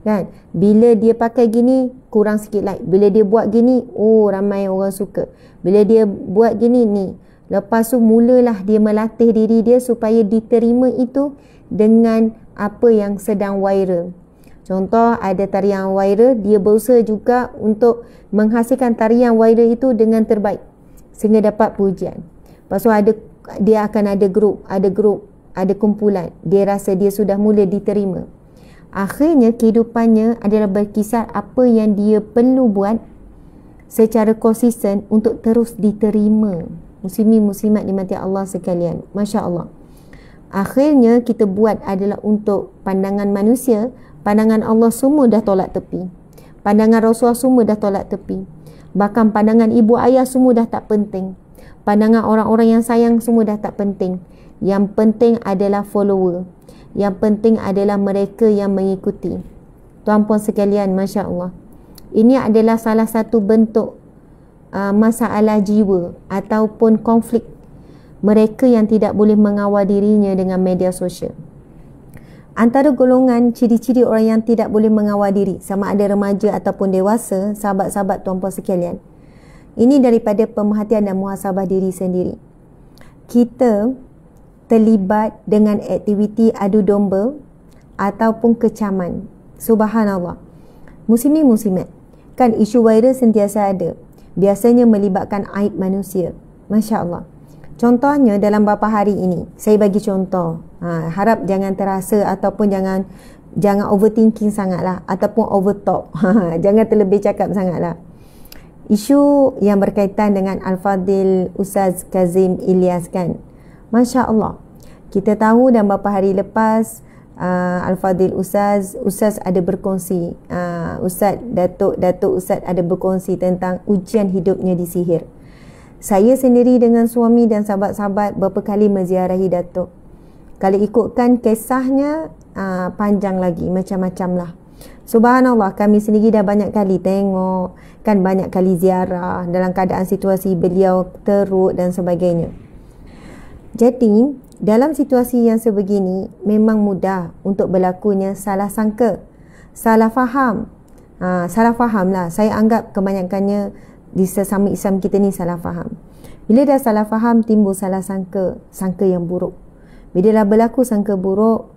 kan bila dia pakai gini kurang sikit like bila dia buat gini oh ramai orang suka bila dia buat gini ni lepas tu mulalah dia melatih diri dia supaya diterima itu dengan apa yang sedang viral contoh ada tarian viral dia berusaha juga untuk menghasilkan tarian viral itu dengan terbaik sehingga dapat pujian lepas tu ada dia akan ada grup ada grup ada kumpulan dia rasa dia sudah mula diterima akhirnya kehidupannya adalah berkisar apa yang dia perlu buat secara konsisten untuk terus diterima muslimi muslimat di mati Allah sekalian Masya Allah akhirnya kita buat adalah untuk pandangan manusia pandangan Allah semua dah tolak tepi pandangan Rasulullah semua dah tolak tepi bahkan pandangan ibu ayah semua dah tak penting pandangan orang-orang yang sayang semua dah tak penting yang penting adalah follower yang penting adalah mereka yang mengikuti. Tuan puan sekalian, Masya Allah. Ini adalah salah satu bentuk uh, masalah jiwa ataupun konflik mereka yang tidak boleh mengawal dirinya dengan media sosial. Antara golongan ciri-ciri orang yang tidak boleh mengawal diri sama ada remaja ataupun dewasa, sahabat-sahabat tuan puan sekalian. Ini daripada pemerhatian dan muhasabah diri sendiri. Kita terlibat dengan aktiviti adu domba ataupun kecaman. Subhanallah. Musim Muslimin muslimat. Kan isu virus sentiasa ada. Biasanya melibatkan aib manusia. Masya Allah. Contohnya dalam beberapa hari ini. Saya bagi contoh. Ha, harap jangan terasa ataupun jangan jangan overthinking sangatlah. Ataupun overtalk. Ha, jangan terlebih cakap sangatlah. Isu yang berkaitan dengan Al-Fadhil Ustaz Kazim Ilyas kan Masya Allah. Kita tahu dan beberapa hari lepas uh, Al-Fadil Ustaz, Ustaz ada berkongsi. Uh, Ustaz, Datuk, Datuk Ustaz ada berkongsi tentang ujian hidupnya di sihir. Saya sendiri dengan suami dan sahabat-sahabat berapa kali menziarahi Datuk. Kalau ikutkan kisahnya uh, panjang lagi macam-macam lah. Subhanallah kami sendiri dah banyak kali tengok kan banyak kali ziarah dalam keadaan situasi beliau teruk dan sebagainya. Jadi, dalam situasi yang sebegini, memang mudah untuk berlakunya salah sangka, salah faham. Ha, salah faham lah. Saya anggap kebanyakannya di sesama Islam kita ni salah faham. Bila dah salah faham, timbul salah sangka, sangka yang buruk. Bila dah berlaku sangka buruk,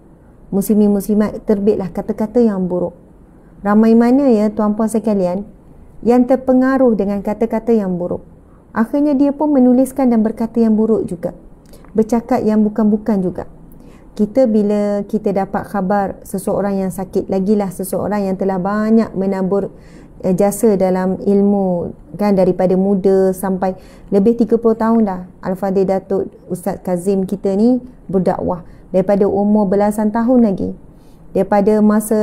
muslimi-muslimat terbitlah kata-kata yang buruk. Ramai mana ya tuan-puan sekalian yang terpengaruh dengan kata-kata yang buruk. Akhirnya dia pun menuliskan dan berkata yang buruk juga bercakap yang bukan-bukan juga. Kita bila kita dapat khabar seseorang yang sakit, lagilah seseorang yang telah banyak menabur eh, jasa dalam ilmu kan daripada muda sampai lebih 30 tahun dah Al-Fadhil Datuk Ustaz Kazim kita ni berdakwah daripada umur belasan tahun lagi daripada masa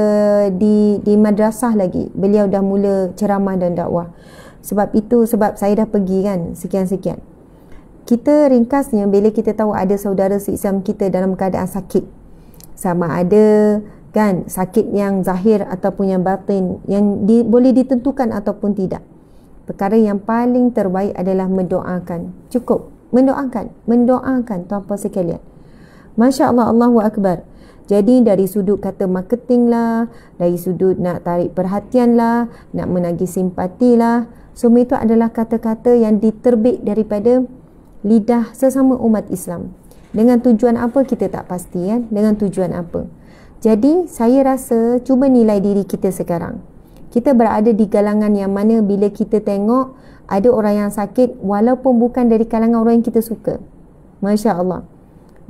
di di madrasah lagi beliau dah mula ceramah dan dakwah sebab itu sebab saya dah pergi kan sekian-sekian kita ringkasnya bila kita tahu ada saudara seislam kita dalam keadaan sakit sama ada kan sakit yang zahir ataupun yang batin yang di, boleh ditentukan ataupun tidak perkara yang paling terbaik adalah mendoakan cukup mendoakan mendoakan tuan sekalian masya-Allah Allahu akbar jadi dari sudut kata marketing lah, dari sudut nak tarik perhatian lah, nak menagih simpati lah. Semua itu adalah kata-kata yang diterbit daripada lidah sesama umat Islam. Dengan tujuan apa kita tak pasti kan? Dengan tujuan apa? Jadi saya rasa cuba nilai diri kita sekarang. Kita berada di kalangan yang mana bila kita tengok ada orang yang sakit walaupun bukan dari kalangan orang yang kita suka. Masya Allah.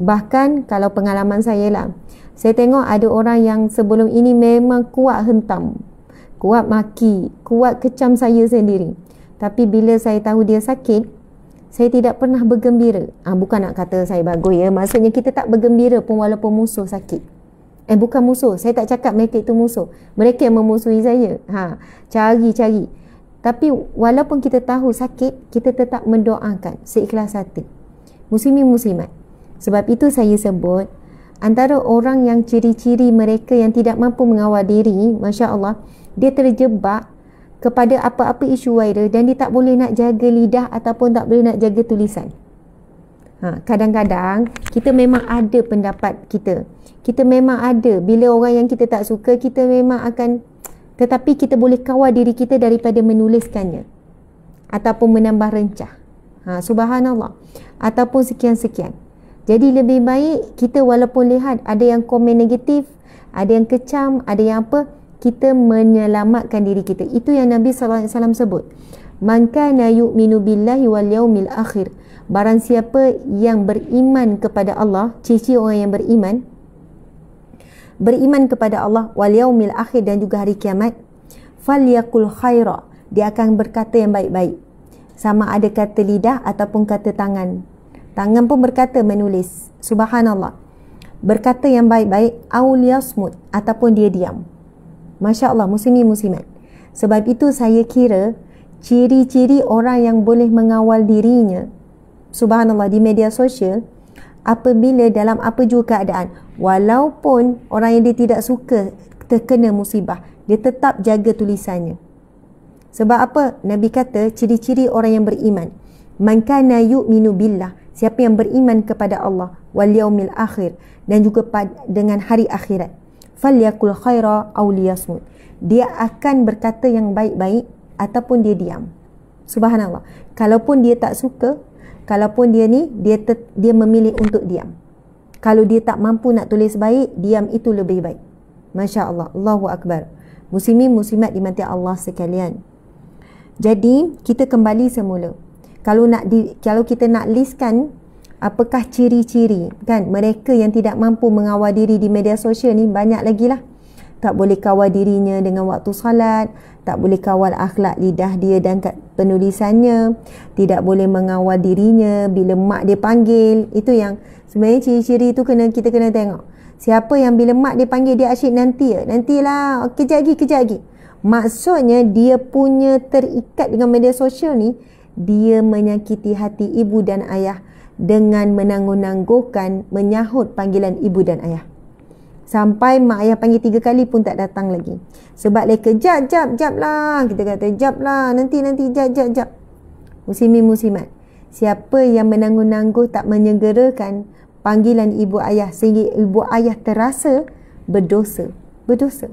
Bahkan kalau pengalaman saya lah. Saya tengok ada orang yang sebelum ini memang kuat hentam. Kuat maki. Kuat kecam saya sendiri. Tapi bila saya tahu dia sakit, saya tidak pernah bergembira. Ah ha, bukan nak kata saya bagus ya, maksudnya kita tak bergembira pun walaupun musuh sakit. Eh bukan musuh, saya tak cakap mereka itu musuh. Mereka yang memusuhi saya. Ha, cari-cari. Tapi walaupun kita tahu sakit, kita tetap mendoakan seikhlas hati. Muslimi muslimat. Sebab itu saya sebut antara orang yang ciri-ciri mereka yang tidak mampu mengawal diri, masya-Allah, dia terjebak kepada apa-apa isu viral dan dia tak boleh nak jaga lidah ataupun tak boleh nak jaga tulisan. Ha, kadang-kadang kita memang ada pendapat kita. Kita memang ada bila orang yang kita tak suka kita memang akan tetapi kita boleh kawal diri kita daripada menuliskannya ataupun menambah rencah. Ha, subhanallah. Ataupun sekian-sekian. Jadi lebih baik kita walaupun lihat ada yang komen negatif, ada yang kecam, ada yang apa, kita menyelamatkan diri kita. Itu yang Nabi SAW sebut. Man kana yu'minu billahi wal yaumil akhir. Barang siapa yang beriman kepada Allah, ciri orang yang beriman, beriman kepada Allah wal yaumil akhir dan juga hari kiamat, fal yakul khaira. Dia akan berkata yang baik-baik. Sama ada kata lidah ataupun kata tangan. Tangan pun berkata menulis. Subhanallah. Berkata yang baik-baik, awliya smut ataupun dia diam. Masya Allah, muslimi muslimat. Sebab itu saya kira ciri-ciri orang yang boleh mengawal dirinya subhanallah di media sosial apabila dalam apa juga keadaan walaupun orang yang dia tidak suka terkena musibah dia tetap jaga tulisannya sebab apa nabi kata ciri-ciri orang yang beriman man kana yu'minu billah siapa yang beriman kepada Allah wal yaumil akhir dan juga dengan hari akhirat falyakul khaira aw liyasmut. Dia akan berkata yang baik-baik ataupun dia diam. Subhanallah. Kalaupun dia tak suka, kalaupun dia ni dia ter, dia memilih untuk diam. Kalau dia tak mampu nak tulis baik, diam itu lebih baik. Masya-Allah. Allahu akbar. Muslimin muslimat di Allah sekalian. Jadi, kita kembali semula. Kalau nak di, kalau kita nak listkan apakah ciri-ciri kan mereka yang tidak mampu mengawal diri di media sosial ni banyak lagi lah tak boleh kawal dirinya dengan waktu salat tak boleh kawal akhlak lidah dia dan kat penulisannya tidak boleh mengawal dirinya bila mak dia panggil itu yang sebenarnya ciri-ciri tu kena kita kena tengok siapa yang bila mak dia panggil dia asyik nanti ya nantilah kejap lagi kejap lagi maksudnya dia punya terikat dengan media sosial ni dia menyakiti hati ibu dan ayah dengan menangguh-nangguhkan menyahut panggilan ibu dan ayah. Sampai mak ayah panggil tiga kali pun tak datang lagi. Sebab dia jap jap, jap lah. Kita kata jap lah. Nanti, nanti, jap, jap, jap. Muslimin muslimat. Siapa yang menangguh-nangguh tak menyegerakan panggilan ibu ayah sehingga ibu ayah terasa berdosa. Berdosa.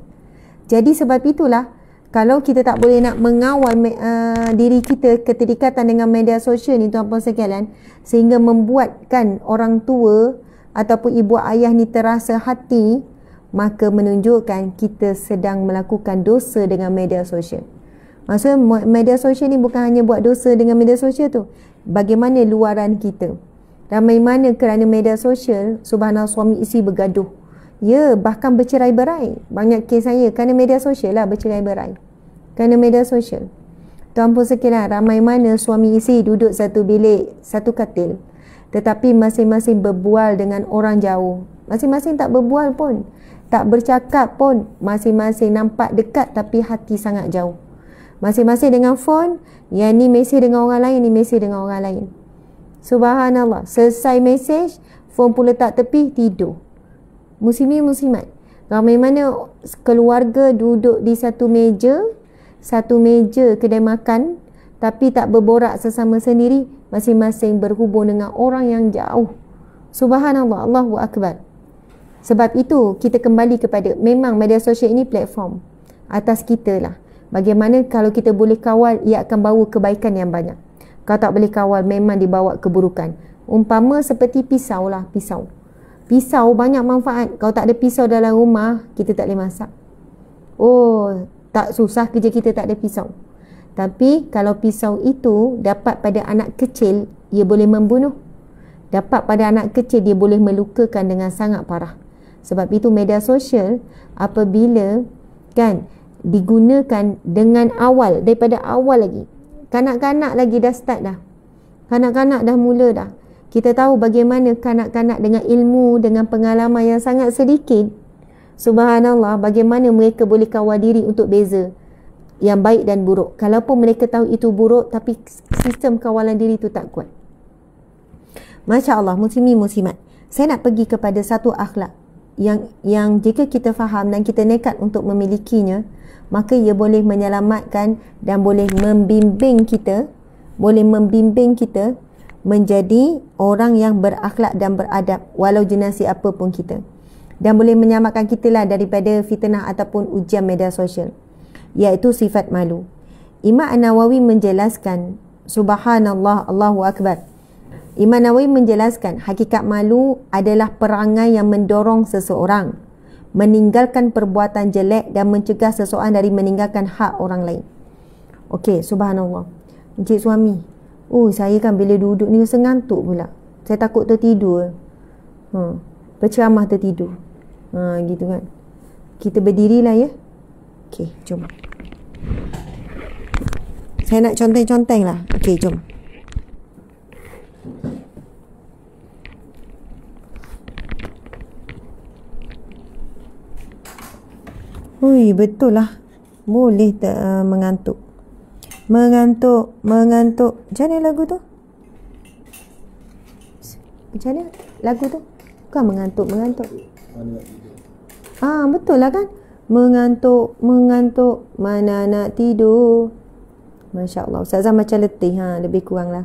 Jadi sebab itulah kalau kita tak boleh nak mengawal uh, diri kita keterikatan dengan media sosial ni tuan-puan sekalian sehingga membuatkan orang tua ataupun ibu ayah ni terasa hati maka menunjukkan kita sedang melakukan dosa dengan media sosial maksudnya media sosial ni bukan hanya buat dosa dengan media sosial tu bagaimana luaran kita ramai mana kerana media sosial subhanallah suami isteri bergaduh Ya, bahkan bercerai-berai. Banyak kes saya kerana media sosial lah bercerai-berai. Kerana media sosial. Tuan pun sekilas ramai mana suami isi duduk satu bilik, satu katil. Tetapi masing-masing berbual dengan orang jauh. Masing-masing tak berbual pun. Tak bercakap pun. Masing-masing nampak dekat tapi hati sangat jauh. Masing-masing dengan phone, yang ni mesej dengan orang lain, ni mesej dengan orang lain. Subhanallah, selesai mesej, phone pun letak tepi, tidur muslimin muslimat ramai mana keluarga duduk di satu meja satu meja kedai makan tapi tak berborak sesama sendiri masing-masing berhubung dengan orang yang jauh subhanallah Allahu akbar sebab itu kita kembali kepada memang media sosial ini platform atas kita lah bagaimana kalau kita boleh kawal ia akan bawa kebaikan yang banyak kalau tak boleh kawal memang dibawa keburukan umpama seperti pisau lah pisau Pisau banyak manfaat. Kalau tak ada pisau dalam rumah, kita tak boleh masak. Oh, tak susah kerja kita tak ada pisau. Tapi kalau pisau itu dapat pada anak kecil, ia boleh membunuh. Dapat pada anak kecil, dia boleh melukakan dengan sangat parah. Sebab itu media sosial apabila kan digunakan dengan awal, daripada awal lagi. Kanak-kanak lagi dah start dah. Kanak-kanak dah mula dah kita tahu bagaimana kanak-kanak dengan ilmu dengan pengalaman yang sangat sedikit subhanallah bagaimana mereka boleh kawal diri untuk beza yang baik dan buruk kalaupun mereka tahu itu buruk tapi sistem kawalan diri itu tak kuat Masya Allah muslimi muslimat saya nak pergi kepada satu akhlak yang yang jika kita faham dan kita nekat untuk memilikinya maka ia boleh menyelamatkan dan boleh membimbing kita boleh membimbing kita menjadi orang yang berakhlak dan beradab walau jenasi apa pun kita dan boleh menyamakan kita lah daripada fitnah ataupun ujian media sosial iaitu sifat malu Imam An-Nawawi menjelaskan Subhanallah Allahu Akbar Imam Nawawi menjelaskan hakikat malu adalah perangai yang mendorong seseorang meninggalkan perbuatan jelek dan mencegah seseorang dari meninggalkan hak orang lain. Okey, subhanallah. Encik suami, Oh, saya kan bila duduk ni rasa ngantuk pula. Saya takut tertidur. Ha, berceramah tertidur. Ha, gitu kan. Kita lah ya. Okay jom. Saya nak conteng-conteng lah. Okay jom. Ui, betul lah. Boleh tak uh, mengantuk. Mengantuk, mengantuk. Macam mana lagu tu? Macam mana lagu tu? Bukan mengantuk, mengantuk. Ah, betul lah kan? Mengantuk, mengantuk. Mana nak tidur? Masya Allah. Ustazah macam letih. Ha? Lebih kurang lah.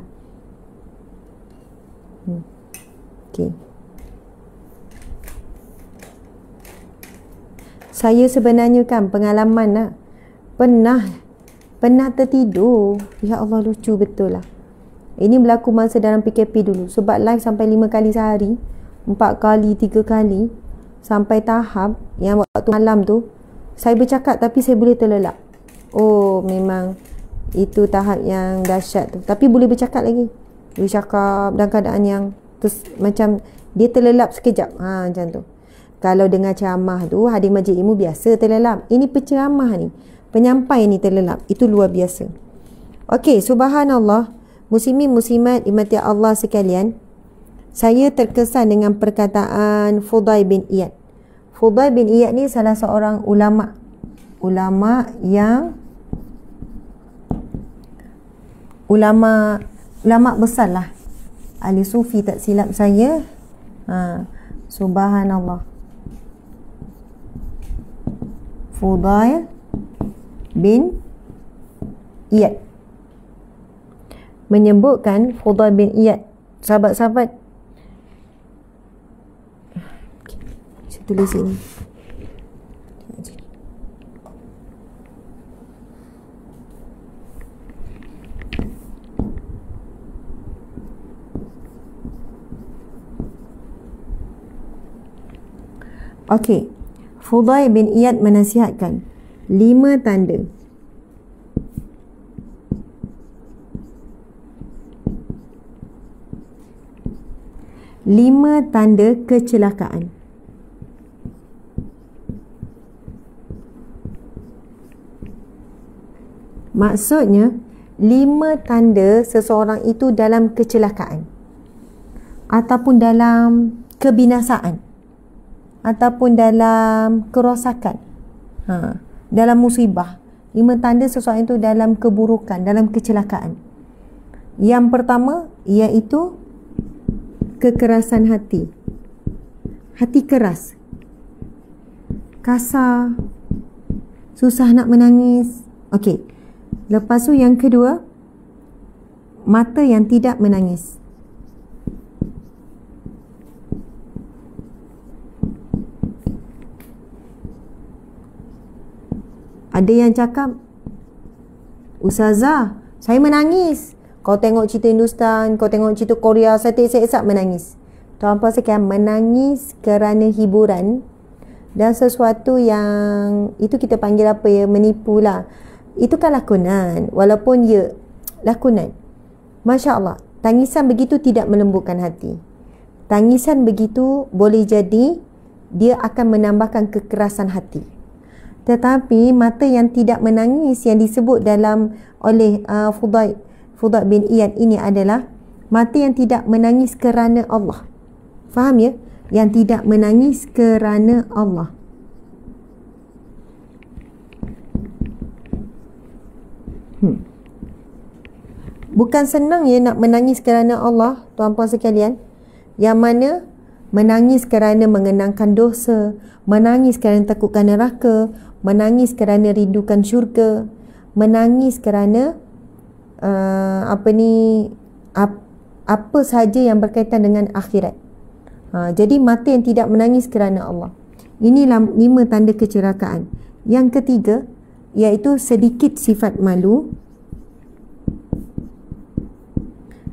Hmm. Okay. Saya sebenarnya kan pengalaman lah. Pernah Pernah tertidur. Ya Allah lucu betul lah. Ini berlaku masa dalam PKP dulu. Sebab live sampai 5 kali sehari. 4 kali, 3 kali. Sampai tahap yang waktu malam tu. Saya bercakap tapi saya boleh terlelap. Oh memang itu tahap yang dahsyat tu. Tapi boleh bercakap lagi. Boleh cakap dalam keadaan yang terus, macam dia terlelap sekejap. Ha, macam tu. Kalau dengar ceramah tu, hadir majlis ilmu biasa terlelap. Ini penceramah ni penyampai ni terlelap. Itu luar biasa. Okey, subhanallah. Muslimin muslimat imati Allah sekalian. Saya terkesan dengan perkataan Fudai bin Iyad. Fudai bin Iyad ni salah seorang ulama. Ulama yang ulama ulama besar lah ahli sufi tak silap saya ha, subhanallah Fudail bin Iyad menyebutkan Fudal bin Iyad sahabat-sahabat okay. saya tulis ini Okey. Fudai bin Iyad menasihatkan, lima tanda. Lima tanda kecelakaan. Maksudnya, lima tanda seseorang itu dalam kecelakaan ataupun dalam kebinasaan ataupun dalam kerosakan. Ha dalam musibah lima tanda sesuatu itu dalam keburukan dalam kecelakaan yang pertama iaitu kekerasan hati hati keras kasar susah nak menangis okey lepas tu yang kedua mata yang tidak menangis Ada yang cakap Ustazah Saya menangis Kau tengok cerita Hindustan Kau tengok cerita Korea Saya tak esak menangis Tuan Puan sekian Menangis kerana hiburan Dan sesuatu yang Itu kita panggil apa ya Menipu lah Itu kan lakonan Walaupun ya Lakonan Masya Allah Tangisan begitu tidak melembutkan hati Tangisan begitu boleh jadi Dia akan menambahkan kekerasan hati tetapi mata yang tidak menangis yang disebut dalam oleh uh, Fudaid Fudaid bin Iyad ini adalah mata yang tidak menangis kerana Allah. Faham ya? Yang tidak menangis kerana Allah. Hmm. Bukan senang ya nak menangis kerana Allah, tuan-puan sekalian. Yang mana menangis kerana mengenangkan dosa, menangis kerana takutkan neraka, menangis kerana rindukan syurga menangis kerana uh, apa ni ap, apa saja yang berkaitan dengan akhirat uh, jadi mata yang tidak menangis kerana Allah inilah lima tanda kecerakaan yang ketiga iaitu sedikit sifat malu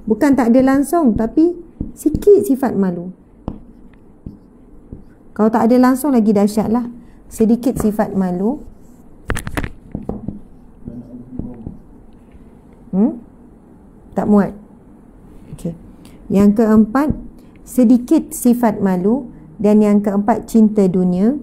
bukan tak ada langsung tapi sikit sifat malu kalau tak ada langsung lagi dahsyatlah sedikit sifat malu hmm? tak muat okay. yang keempat sedikit sifat malu dan yang keempat cinta dunia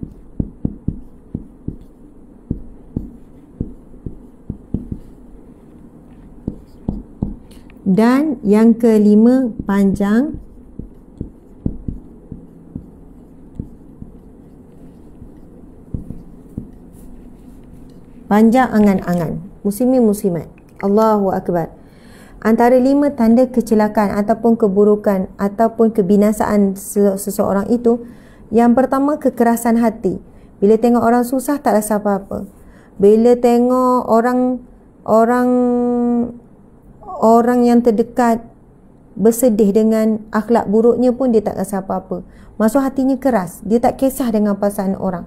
dan yang kelima panjang panjang angan-angan muslimin muslimat Allahu akbar antara lima tanda kecelakaan ataupun keburukan ataupun kebinasaan seseorang itu yang pertama kekerasan hati bila tengok orang susah tak rasa apa-apa bila tengok orang orang orang yang terdekat bersedih dengan akhlak buruknya pun dia tak rasa apa-apa maksud hatinya keras dia tak kisah dengan perasaan orang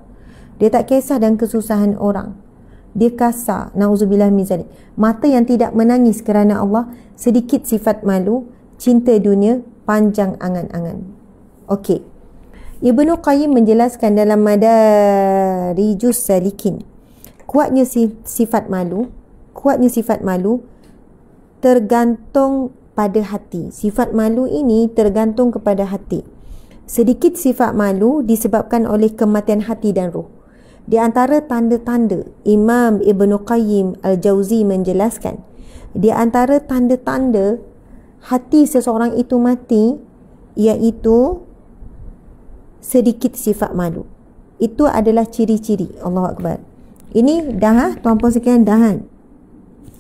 dia tak kisah dengan kesusahan orang dia kasar nauzubillah min zalik mata yang tidak menangis kerana Allah sedikit sifat malu cinta dunia panjang angan-angan okey Ibnu Qayyim menjelaskan dalam Madarijus Salikin kuatnya sifat malu kuatnya sifat malu tergantung pada hati sifat malu ini tergantung kepada hati sedikit sifat malu disebabkan oleh kematian hati dan ruh di antara tanda-tanda, Imam Ibn Qayyim Al-Jawzi menjelaskan, di antara tanda-tanda hati seseorang itu mati, iaitu sedikit sifat malu. Itu adalah ciri-ciri. Allah Akbar. Ini dah, tuan-puan sekian dah.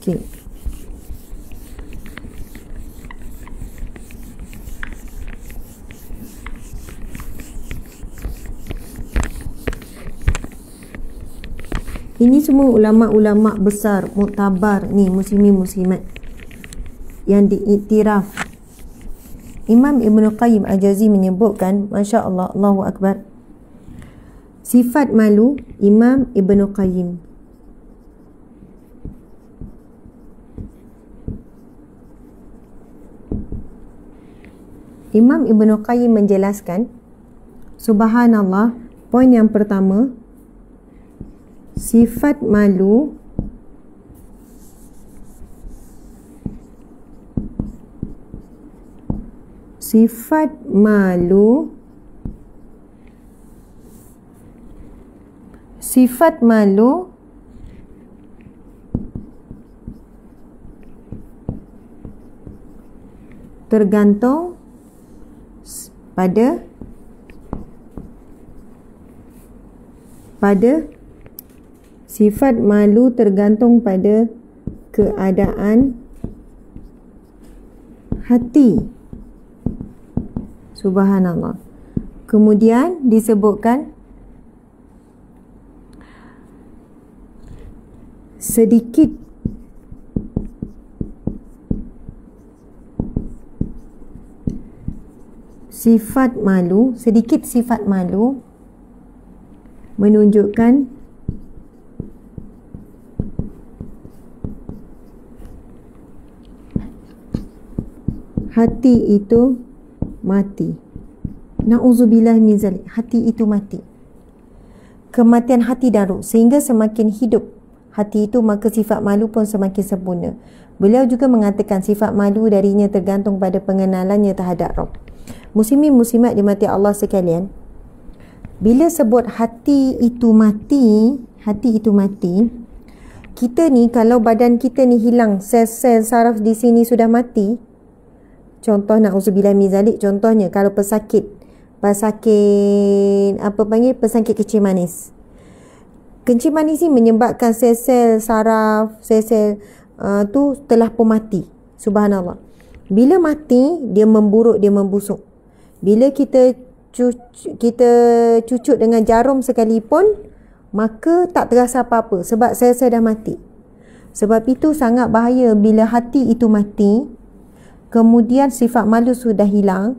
Okay. Ini semua ulama-ulama besar, muktabar ni muslimin muslimat yang diiktiraf. Imam Ibn Qayyim al menyebutkan, Masya Allah, Allahu Akbar. Sifat malu Imam Ibn Qayyim. Imam Ibn Qayyim menjelaskan, Subhanallah, poin yang pertama, sifat malu sifat malu sifat malu tergantung pada pada Sifat malu tergantung pada keadaan hati. Subhanallah. Kemudian disebutkan sedikit sifat malu, sedikit sifat malu menunjukkan hati itu mati. Nauzubillah min zalik. Hati itu mati. Kematian hati darut sehingga semakin hidup hati itu maka sifat malu pun semakin sempurna. Beliau juga mengatakan sifat malu darinya tergantung pada pengenalannya terhadap Rabb. Muslimin muslimat di mata Allah sekalian. Bila sebut hati itu mati, hati itu mati, kita ni kalau badan kita ni hilang, sel-sel saraf di sini sudah mati, contoh nak uzubillah mizalik contohnya kalau pesakit pesakit apa panggil pesakit kecil manis kencing manis ni menyebabkan sel-sel saraf sel-sel uh, tu telah pun mati subhanallah bila mati dia memburuk dia membusuk bila kita cucu, kita cucuk dengan jarum sekalipun maka tak terasa apa-apa sebab sel-sel dah mati sebab itu sangat bahaya bila hati itu mati kemudian sifat malu sudah hilang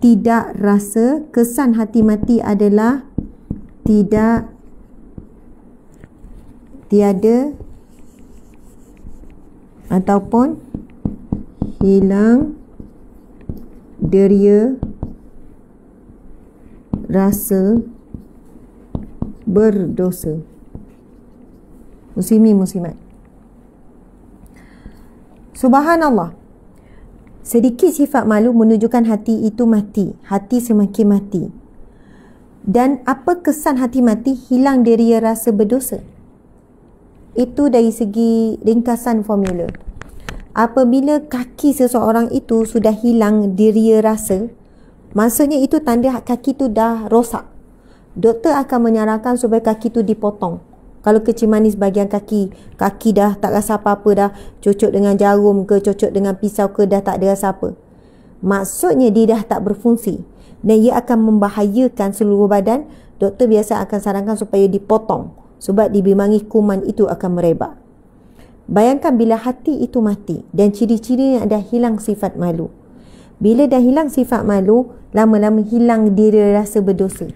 tidak rasa kesan hati mati adalah tidak tiada ataupun hilang deria rasa berdosa muslimi muslimat subhanallah Sedikit sifat malu menunjukkan hati itu mati, hati semakin mati. Dan apa kesan hati mati hilang dari rasa berdosa? Itu dari segi ringkasan formula. Apabila kaki seseorang itu sudah hilang diri rasa, maksudnya itu tanda kaki itu dah rosak. Doktor akan menyarankan supaya kaki itu dipotong. Kalau kecil manis bahagian kaki, kaki dah tak rasa apa-apa dah. Cocok dengan jarum ke, cocok dengan pisau ke, dah tak ada rasa apa. Maksudnya dia dah tak berfungsi dan ia akan membahayakan seluruh badan. Doktor biasa akan sarankan supaya dipotong sebab dibimangi kuman itu akan merebak. Bayangkan bila hati itu mati dan ciri-cirinya dah hilang sifat malu. Bila dah hilang sifat malu, lama-lama hilang diri rasa berdosa.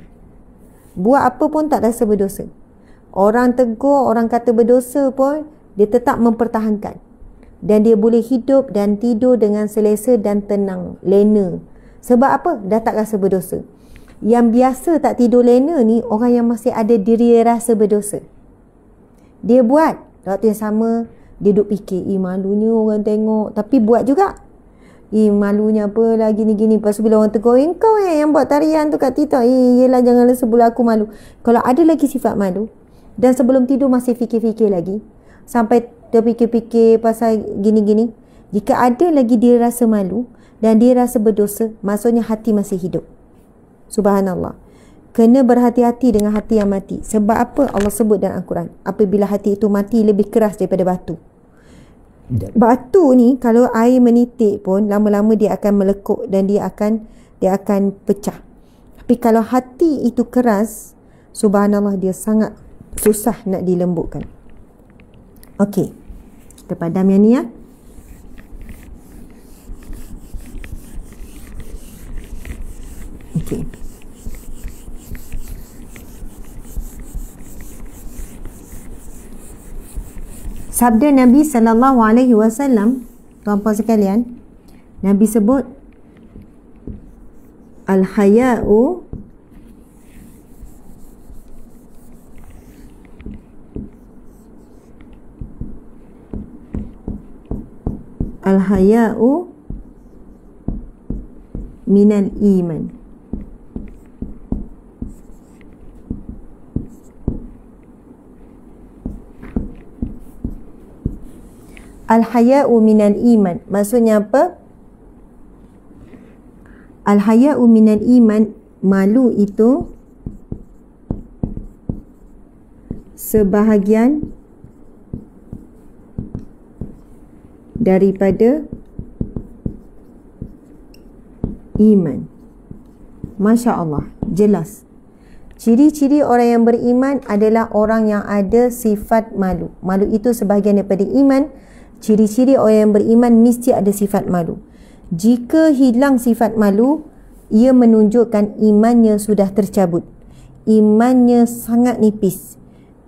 Buat apa pun tak rasa berdosa orang tegur, orang kata berdosa pun dia tetap mempertahankan. Dan dia boleh hidup dan tidur dengan selesa dan tenang, lena. Sebab apa? Dah tak rasa berdosa. Yang biasa tak tidur lena ni orang yang masih ada diri rasa berdosa. Dia buat waktu yang sama dia duduk fikir, eh malunya orang tengok tapi buat juga. Eh malunya apa lagi ni gini. Lepas bila orang tegur, eh kau eh, yang buat tarian tu kat TikTok. Eh yelah jangan rasa aku malu. Kalau ada lagi sifat malu, dan sebelum tidur masih fikir-fikir lagi. Sampai terfikir-fikir pasal gini-gini. Jika ada lagi dia rasa malu dan dia rasa berdosa, maksudnya hati masih hidup. Subhanallah. Kena berhati-hati dengan hati yang mati. Sebab apa Allah sebut dalam Al-Quran? Apabila hati itu mati lebih keras daripada batu. Batu ni kalau air menitik pun lama-lama dia akan melekuk dan dia akan dia akan pecah. Tapi kalau hati itu keras, subhanallah dia sangat susah nak dilembutkan. Okey. Kita padam yang ni ya. Okey. Sabda Nabi sallallahu alaihi wasallam, tuan-tuan sekalian, Nabi sebut al-haya'u Al-haya'u minal iman. Al-haya'u minal iman. Maksudnya apa? Al-haya'u minal iman. Malu itu sebahagian daripada iman. Masya Allah, jelas. Ciri-ciri orang yang beriman adalah orang yang ada sifat malu. Malu itu sebahagian daripada iman. Ciri-ciri orang yang beriman mesti ada sifat malu. Jika hilang sifat malu, ia menunjukkan imannya sudah tercabut. Imannya sangat nipis.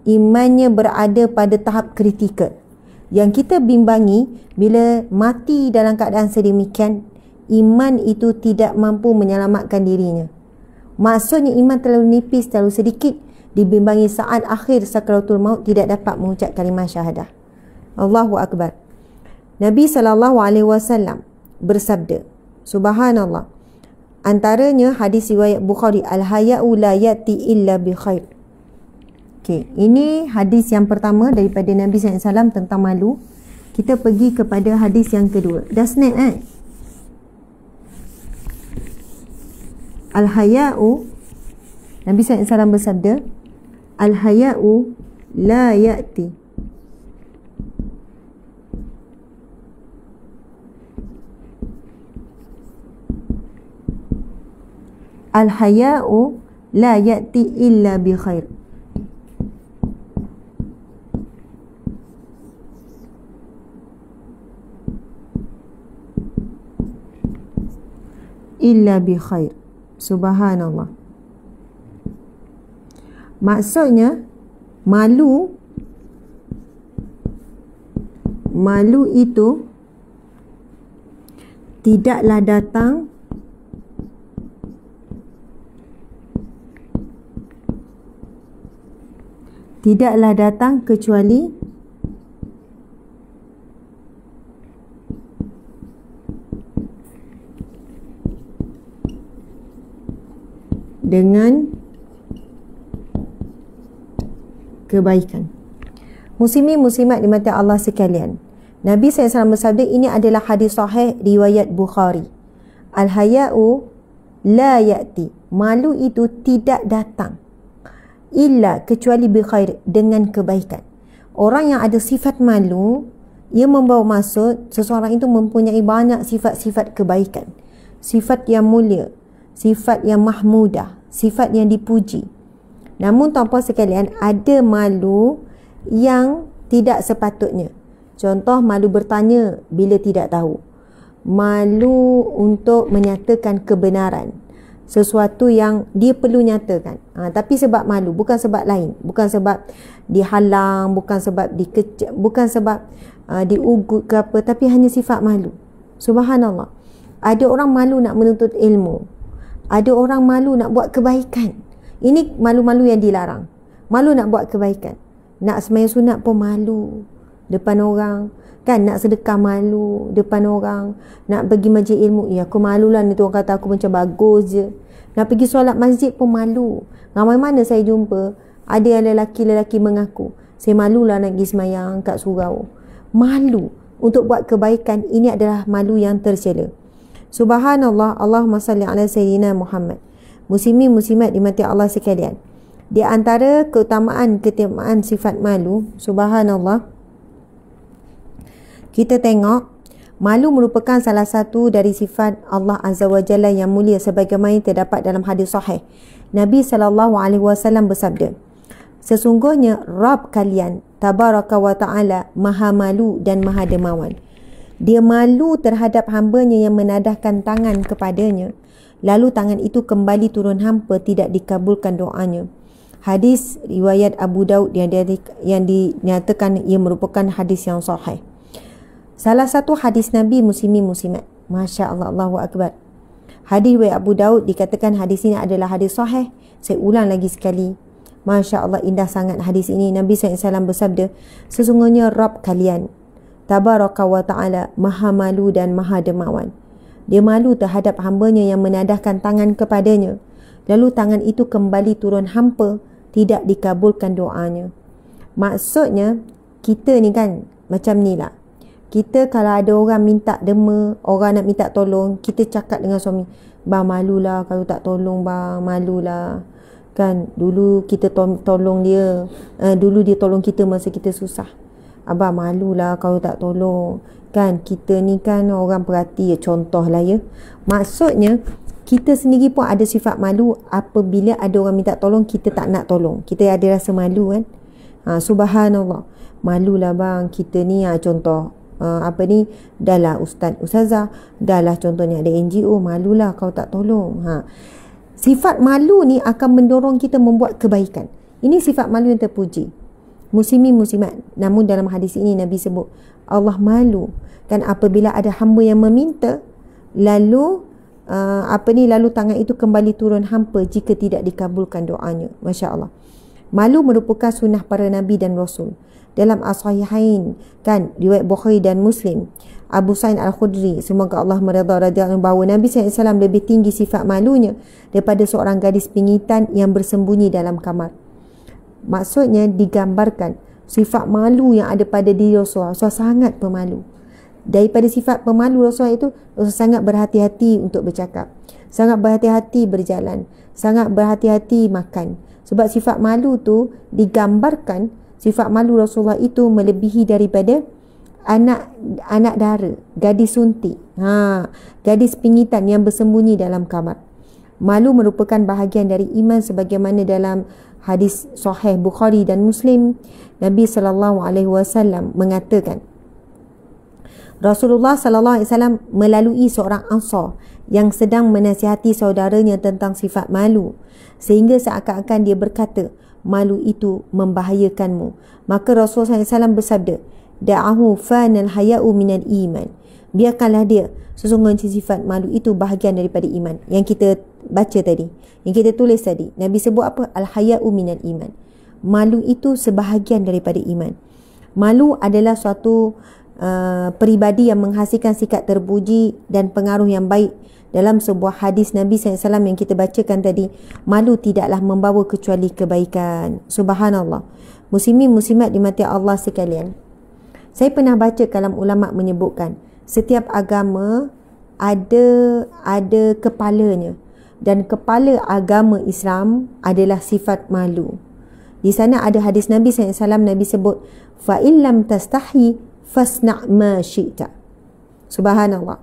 Imannya berada pada tahap kritikal yang kita bimbangi bila mati dalam keadaan sedemikian iman itu tidak mampu menyelamatkan dirinya maksudnya iman terlalu nipis terlalu sedikit dibimbangi saat akhir sakaratul maut tidak dapat mengucap kalimah syahadah Allahu akbar Nabi sallallahu alaihi wasallam bersabda subhanallah antaranya hadis riwayat Bukhari al hayau la yati illa bi khair Okey, ini hadis yang pertama daripada Nabi SAW tentang malu. Kita pergi kepada hadis yang kedua. Dah snap kan? Eh? Al-haya'u Nabi SAW bersabda Al-haya'u la ya'ti Al-haya'u la ya'ti illa bi khair. illa bi khair. Subhanallah. Maksudnya malu malu itu tidaklah datang tidaklah datang kecuali dengan kebaikan. Muslimi muslimat di mata Allah sekalian. Nabi SAW bersabda ini adalah hadis sahih riwayat Bukhari. Al-haya'u la ya'ti. Malu itu tidak datang. Illa kecuali bikhair dengan kebaikan. Orang yang ada sifat malu, ia membawa maksud seseorang itu mempunyai banyak sifat-sifat kebaikan. Sifat yang mulia, sifat yang mahmudah, sifat yang dipuji. Namun tuan sekalian, ada malu yang tidak sepatutnya. Contoh malu bertanya bila tidak tahu. Malu untuk menyatakan kebenaran. Sesuatu yang dia perlu nyatakan. Ha, tapi sebab malu, bukan sebab lain. Bukan sebab dihalang, bukan sebab dikecek, bukan sebab uh, diugut ke apa. Tapi hanya sifat malu. Subhanallah. Ada orang malu nak menuntut ilmu ada orang malu nak buat kebaikan. Ini malu-malu yang dilarang. Malu nak buat kebaikan. Nak semayang sunat pun malu depan orang. Kan nak sedekah malu depan orang. Nak pergi majlis ilmu. Ya aku malulah ni orang kata aku macam bagus je. Nak pergi solat masjid pun malu. Ramai mana saya jumpa ada yang lelaki-lelaki mengaku. Saya malu lah nak pergi semayang kat surau. Malu untuk buat kebaikan ini adalah malu yang tercela. Subhanallah Allahumma salli ala sayyidina Muhammad. Muslimin muslimat dimati Allah sekalian. Di antara keutamaan ketimaan sifat malu, subhanallah. Kita tengok Malu merupakan salah satu dari sifat Allah Azza wa Jalla yang mulia sebagaimana terdapat dalam hadis sahih. Nabi sallallahu alaihi wasallam bersabda, Sesungguhnya Rabb kalian Tabaraka wa Ta'ala Maha Malu dan Maha Dermawan. Dia malu terhadap hambanya yang menadahkan tangan kepadanya. Lalu tangan itu kembali turun hampa tidak dikabulkan doanya. Hadis riwayat Abu Daud yang, di, yang dinyatakan ia merupakan hadis yang sahih. Salah satu hadis Nabi muslimi muslimat. Masya Allah, Allahu Akbar. Hadis riwayat Abu Daud dikatakan hadis ini adalah hadis sahih. Saya ulang lagi sekali. Masya Allah indah sangat hadis ini. Nabi SAW bersabda, sesungguhnya Rab kalian, Tabaraka wa ta'ala maha malu dan maha demawan. Dia malu terhadap hambanya yang menadahkan tangan kepadanya. Lalu tangan itu kembali turun hampa, tidak dikabulkan doanya. Maksudnya, kita ni kan macam ni lah. Kita kalau ada orang minta derma, orang nak minta tolong, kita cakap dengan suami, Bang lah kalau tak tolong bang, lah Kan dulu kita to- tolong dia, uh, dulu dia tolong kita masa kita susah. Abang lah kalau tak tolong. Kan kita ni kan orang perhati ya contoh lah ya. Maksudnya kita sendiri pun ada sifat malu apabila ada orang minta tolong kita tak nak tolong. Kita ada rasa malu kan. Ha, subhanallah. lah bang kita ni ya contoh. Uh, apa ni dah dahlah ustaz ustazah lah contohnya ada NGO malu lah kau tak tolong ha sifat malu ni akan mendorong kita membuat kebaikan ini sifat malu yang terpuji muslimin muslimat namun dalam hadis ini nabi sebut Allah malu dan apabila ada hamba yang meminta lalu uh, apa ni lalu tangan itu kembali turun hampa jika tidak dikabulkan doanya masya-Allah malu merupakan sunnah para nabi dan rasul dalam as-sahihain kan riwayat Bukhari dan Muslim Abu Sa'id Al-Khudri semoga Allah meridha radhiyallahu bahawa Nabi SAW lebih tinggi sifat malunya daripada seorang gadis pingitan yang bersembunyi dalam kamar Maksudnya digambarkan sifat malu yang ada pada diri Rasulullah. Rasulullah sangat pemalu. Daripada sifat pemalu Rasulullah itu, Rasulullah sangat berhati-hati untuk bercakap. Sangat berhati-hati berjalan. Sangat berhati-hati makan. Sebab sifat malu tu digambarkan sifat malu Rasulullah itu melebihi daripada anak anak dara, gadis suntik, ha, gadis pingitan yang bersembunyi dalam kamar. Malu merupakan bahagian dari iman sebagaimana dalam hadis sahih Bukhari dan Muslim Nabi sallallahu alaihi wasallam mengatakan Rasulullah sallallahu alaihi wasallam melalui seorang ansar yang sedang menasihati saudaranya tentang sifat malu sehingga seakan-akan dia berkata malu itu membahayakanmu maka Rasulullah sallallahu alaihi wasallam bersabda da'ahu fanal haya'u minal iman biarkanlah dia sesungguhnya sifat malu itu bahagian daripada iman yang kita baca tadi yang kita tulis tadi nabi sebut apa al haya'u minal iman malu itu sebahagian daripada iman malu adalah suatu uh, peribadi yang menghasilkan sikap terpuji dan pengaruh yang baik dalam sebuah hadis Nabi SAW yang kita bacakan tadi, malu tidaklah membawa kecuali kebaikan. Subhanallah. Muslimin muslimat di mati Allah sekalian. Saya pernah baca kalam ulama menyebutkan, setiap agama ada ada kepalanya dan kepala agama Islam adalah sifat malu. Di sana ada hadis Nabi SAW, Nabi sebut, فَإِنْ لَمْ تَسْتَحْيِ فَاسْنَعْ مَا شِئْتَ Subhanallah.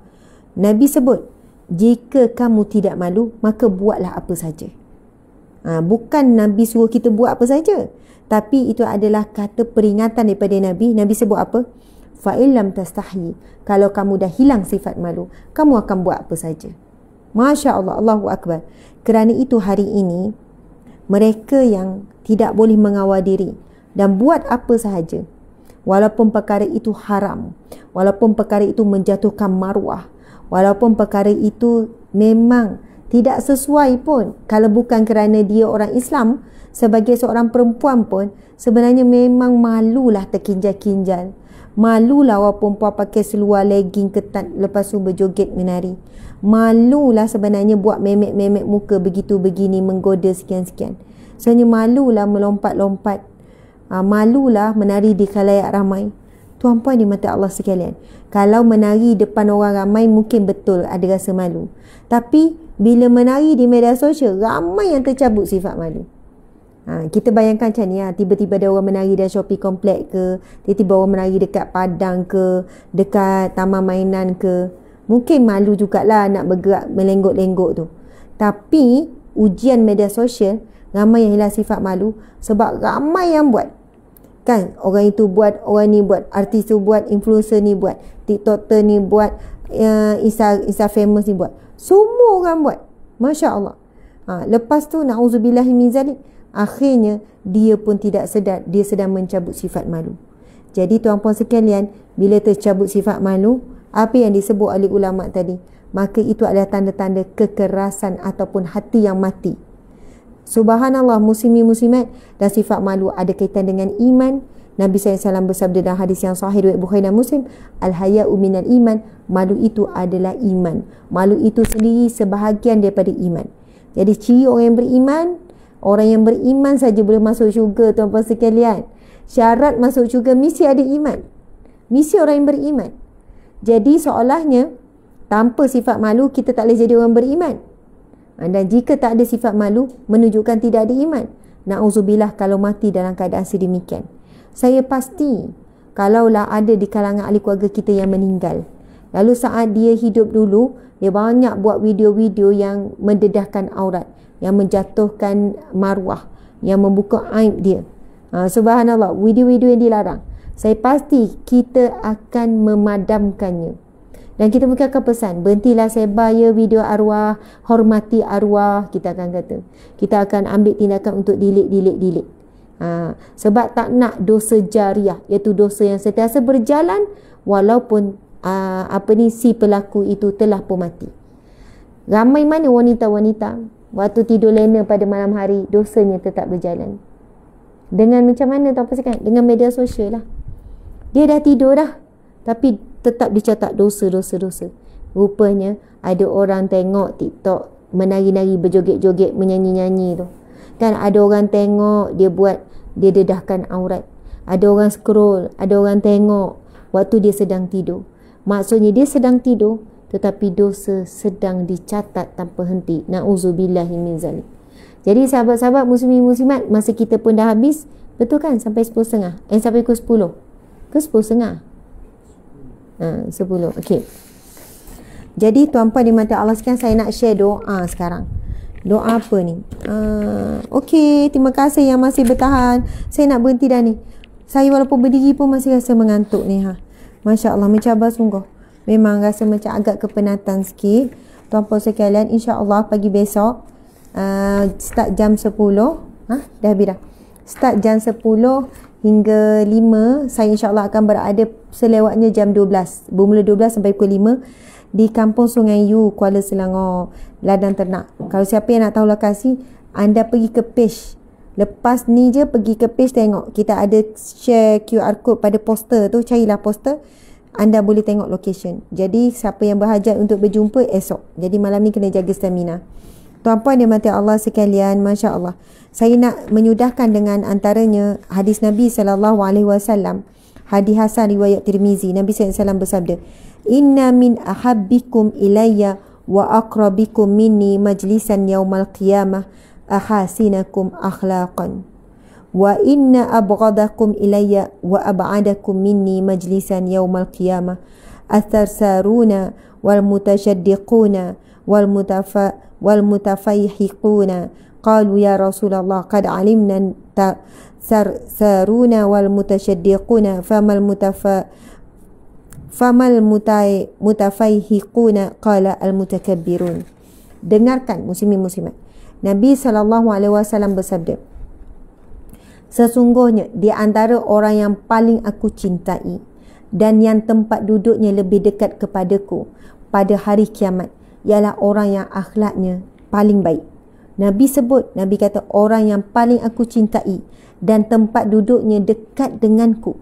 Nabi sebut, jika kamu tidak malu, maka buatlah apa saja. Ha, bukan Nabi suruh kita buat apa saja. Tapi itu adalah kata peringatan daripada Nabi. Nabi sebut apa? fa'ilam tastahyi. Kalau kamu dah hilang sifat malu, kamu akan buat apa saja. Masya Allah, Allahu Akbar. Kerana itu hari ini, mereka yang tidak boleh mengawal diri dan buat apa sahaja, walaupun perkara itu haram, walaupun perkara itu menjatuhkan maruah, walaupun perkara itu memang tidak sesuai pun kalau bukan kerana dia orang Islam sebagai seorang perempuan pun sebenarnya memang malulah terkinjal-kinjal Malu lah walaupun puan pakai seluar legging ketat lepas tu berjoget menari. Malu lah sebenarnya buat memek-memek muka begitu begini menggoda sekian-sekian. Sebenarnya lah melompat-lompat. Ha, lah menari di kalayak ramai. Tuan puan di mata Allah sekalian. Kalau menari depan orang ramai mungkin betul ada rasa malu. Tapi bila menari di media sosial ramai yang tercabut sifat malu. Ha, kita bayangkan macam ni ha, Tiba-tiba ada orang menari dalam Shopee komplek ke Tiba-tiba orang menari dekat padang ke Dekat taman mainan ke Mungkin malu jugalah nak bergerak melenggok-lenggok tu Tapi ujian media sosial Ramai yang hilang sifat malu Sebab ramai yang buat Kan orang itu buat, orang ni buat Artis tu buat, influencer ni buat TikToker ni buat uh, Insta, Insta famous ni buat Semua orang buat Masya Allah ha, Lepas tu na'udzubillahimin zalim akhirnya dia pun tidak sedar dia sedang mencabut sifat malu. Jadi tuan-puan sekalian, bila tercabut sifat malu, apa yang disebut oleh ulama tadi, maka itu adalah tanda-tanda kekerasan ataupun hati yang mati. Subhanallah muslimi muslimat dan sifat malu ada kaitan dengan iman. Nabi SAW bersabda dalam hadis yang sahih riwayat Bukhari dan Muslim, al-haya'u minal iman, malu itu adalah iman. Malu itu sendiri sebahagian daripada iman. Jadi ciri orang yang beriman, Orang yang beriman saja boleh masuk syurga tuan-tuan sekalian. Syarat masuk syurga mesti ada iman. Mesti orang yang beriman. Jadi seolahnya tanpa sifat malu kita tak boleh jadi orang beriman. Ah, dan jika tak ada sifat malu menunjukkan tidak ada iman. Na'udzubillah kalau mati dalam keadaan sedemikian. Saya pasti kalaulah ada di kalangan ahli keluarga kita yang meninggal. Lalu saat dia hidup dulu, dia banyak buat video-video yang mendedahkan aurat yang menjatuhkan maruah yang membuka aib dia ha, subhanallah widi-widi yang dilarang saya pasti kita akan memadamkannya dan kita mungkin akan pesan Berhentilah saya bayar video arwah Hormati arwah Kita akan kata Kita akan ambil tindakan untuk delete, delete, delete ha, Sebab tak nak dosa jariah Iaitu dosa yang setiasa berjalan Walaupun uh, apa ni si pelaku itu telah pun mati Ramai mana wanita-wanita Waktu tidur lena pada malam hari Dosanya tetap berjalan Dengan macam mana tuan pasangan Dengan media sosial lah Dia dah tidur dah Tapi tetap dicatat dosa-dosa-dosa Rupanya ada orang tengok TikTok menari-nari berjoget-joget menyanyi-nyanyi tu kan ada orang tengok dia buat dia dedahkan aurat ada orang scroll ada orang tengok waktu dia sedang tidur maksudnya dia sedang tidur tetapi dosa sedang dicatat tanpa henti Nauzubillahi min zalik jadi sahabat-sahabat muslimin muslimat masa kita pun dah habis betul kan sampai 10 setengah eh sampai ke 10 ke 10 setengah ha, 10 okey jadi tuan-puan di mata Allah sekian saya nak share doa sekarang Doa apa ni? Uh, ha, okay, terima kasih yang masih bertahan. Saya nak berhenti dah ni. Saya walaupun berdiri pun masih rasa mengantuk ni. Ha. Masya Allah, mencabar sungguh memang rasa macam agak kepenatan sikit tuan-puan sekalian Allah pagi besok uh, start jam 10 ha dah habis dah start jam 10 hingga 5 saya insya Allah akan berada selewatnya jam 12 bermula 12 sampai pukul 5 di kampung Sungai Yu Kuala Selangor ladang ternak kalau siapa yang nak tahu lokasi anda pergi ke page Lepas ni je pergi ke page tengok Kita ada share QR code pada poster tu Carilah poster anda boleh tengok location. Jadi siapa yang berhajat untuk berjumpa esok. Jadi malam ni kena jaga stamina. Tuan-puan yang mati Allah sekalian, Masya Allah. Saya nak menyudahkan dengan antaranya hadis Nabi SAW. Hadis Hasan riwayat Tirmizi. Nabi SAW bersabda. Inna min ahabbikum ilayya wa akrabikum minni majlisan yaumal qiyamah ahasinakum akhlaqan wa inna abghadakum ilayya wa ab'adakum minni majlisan yawmal qiyamah atharsaruna wal mutashaddiquna wal mutafa wal mutafayhiquna qalu ya rasulullah qad alimna tharsaruna wal mutashaddiquna famal mutafa famal mutai mutafayhiquna qala al mutakabbirun dengarkan muslimin muslimat nabi sallallahu alaihi wasallam bersabda Sesungguhnya di antara orang yang paling aku cintai dan yang tempat duduknya lebih dekat kepadaku pada hari kiamat ialah orang yang akhlaknya paling baik. Nabi sebut, Nabi kata orang yang paling aku cintai dan tempat duduknya dekat denganku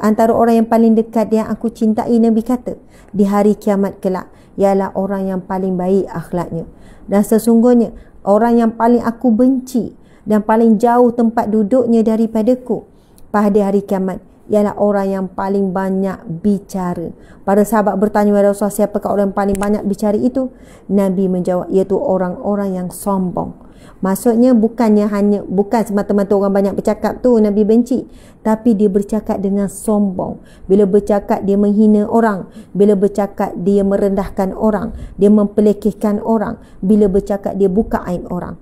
antara orang yang paling dekat yang aku cintai Nabi kata di hari kiamat kelak ialah orang yang paling baik akhlaknya dan sesungguhnya orang yang paling aku benci dan paling jauh tempat duduknya daripadaku pada hari kiamat ialah orang yang paling banyak bicara. Para sahabat bertanya kepada Rasulullah siapakah orang yang paling banyak bicara itu? Nabi menjawab iaitu orang-orang yang sombong. Maksudnya bukannya hanya bukan semata-mata orang banyak bercakap tu Nabi benci, tapi dia bercakap dengan sombong. Bila bercakap dia menghina orang, bila bercakap dia merendahkan orang, dia mempelekehkan orang, bila bercakap dia buka aib orang.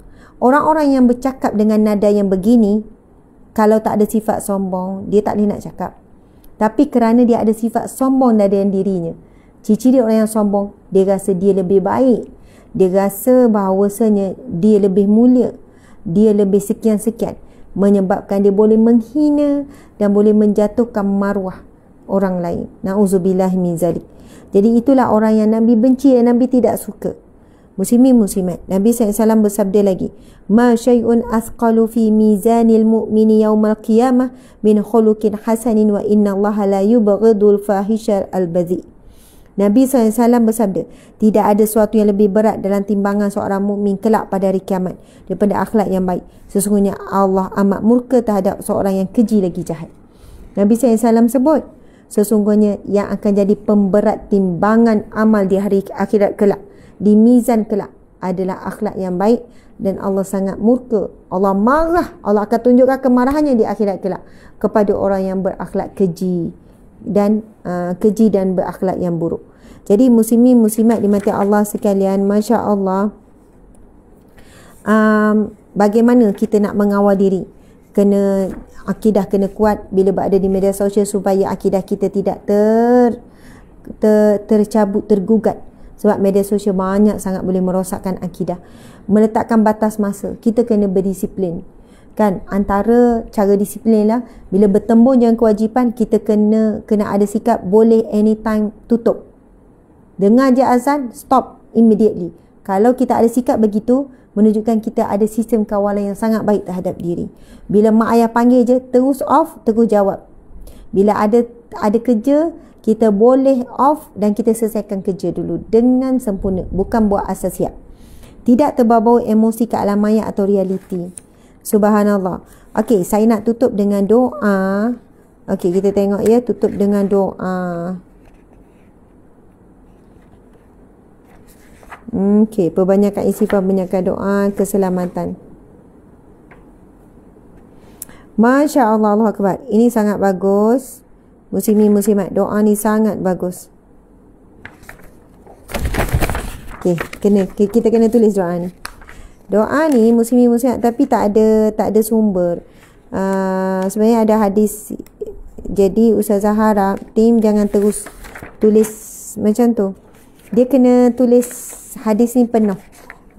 Orang-orang yang bercakap dengan nada yang begini kalau tak ada sifat sombong, dia tak boleh nak cakap. Tapi kerana dia ada sifat sombong dalam dirinya. Cici dia orang yang sombong, dia rasa dia lebih baik. Dia rasa bahawasanya dia lebih mulia. Dia lebih sekian-sekian. Menyebabkan dia boleh menghina dan boleh menjatuhkan maruah orang lain. Na'udzubillah min zalik. Jadi itulah orang yang Nabi benci, yang Nabi tidak suka muslimin muslimat Nabi SAW bersabda lagi ma syai'un asqalu fi mizanil mu'mini yaumal qiyamah min khuluqin hasanin wa inna Allah la yubghidul fahisha al bazi Nabi SAW bersabda tidak ada sesuatu yang lebih berat dalam timbangan seorang mukmin kelak pada hari kiamat daripada akhlak yang baik sesungguhnya Allah amat murka terhadap seorang yang keji lagi jahat Nabi SAW sebut sesungguhnya yang akan jadi pemberat timbangan amal di hari akhirat kelak di mizan kelak adalah akhlak yang baik dan Allah sangat murka. Allah marah. Allah akan tunjukkan kemarahannya di akhirat kelak kepada orang yang berakhlak keji dan uh, keji dan berakhlak yang buruk. Jadi muslimin muslimat di mata Allah sekalian, masya-Allah. Um, bagaimana kita nak mengawal diri? Kena akidah kena kuat bila berada di media sosial supaya akidah kita tidak ter, ter tercabut tergugat sebab media sosial banyak sangat boleh merosakkan akidah. Meletakkan batas masa. Kita kena berdisiplin. Kan? Antara cara disiplin lah. Bila bertembung dengan kewajipan, kita kena kena ada sikap boleh anytime tutup. Dengar je azan, stop immediately. Kalau kita ada sikap begitu, menunjukkan kita ada sistem kawalan yang sangat baik terhadap diri. Bila mak ayah panggil je, terus off, terus jawab. Bila ada ada kerja, kita boleh off dan kita selesaikan kerja dulu dengan sempurna bukan buat asas siap tidak terbawa emosi ke alam maya atau realiti subhanallah okey saya nak tutup dengan doa okey kita tengok ya tutup dengan doa Okey, perbanyakan istighfar, banyakkan doa, keselamatan. Masya Allah, Allah Akbar. Ini sangat bagus. Musim Muslimin muslimat Doa ni sangat bagus Okay, kena kita kena tulis doa ni. Doa ni musim muslimin muslimat tapi tak ada tak ada sumber. Uh, sebenarnya ada hadis. Jadi Ustazah harap tim jangan terus tulis macam tu. Dia kena tulis hadis ni penuh.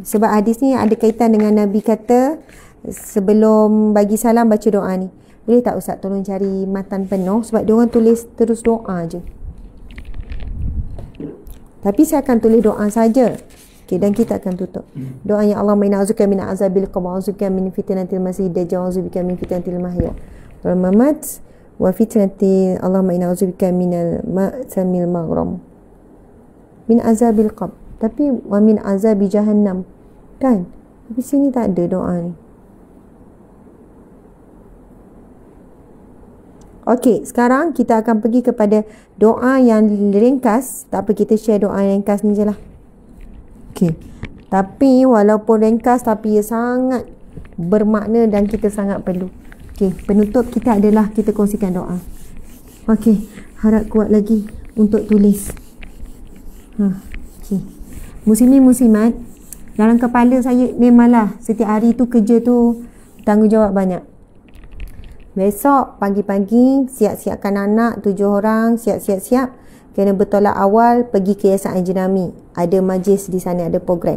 Sebab hadis ni ada kaitan dengan Nabi kata sebelum bagi salam baca doa ni. Boleh tak Ustaz tolong cari matan penuh sebab dia orang tulis terus doa je. Tapi saya akan tulis doa saja. Okey dan kita akan tutup. Doa yang Allah mina azuka min azabil qabr azuka min fitnatil masih dajjal azuka min fitnatil mahya. Tolong mamat wa fitnati Allah mina azuka min al ma'samil maghram. Min azabil qabr. Tapi wa min azabi jahannam. Kan? Tapi sini tak ada doa ni. Okey, sekarang kita akan pergi kepada doa yang ringkas. Tak apa, kita share doa yang ringkas ni je lah. Okey. Tapi walaupun ringkas, tapi ia sangat bermakna dan kita sangat perlu. Okey, penutup kita adalah kita kongsikan doa. Okey, harap kuat lagi untuk tulis. Ha, okey. ni muslimat, dalam kepala saya memanglah setiap hari tu kerja tu tanggungjawab banyak. Besok pagi-pagi siap-siapkan anak tujuh orang siap-siap-siap kena bertolak awal pergi ke Yayasan Anjenami. Ada majlis di sana, ada program.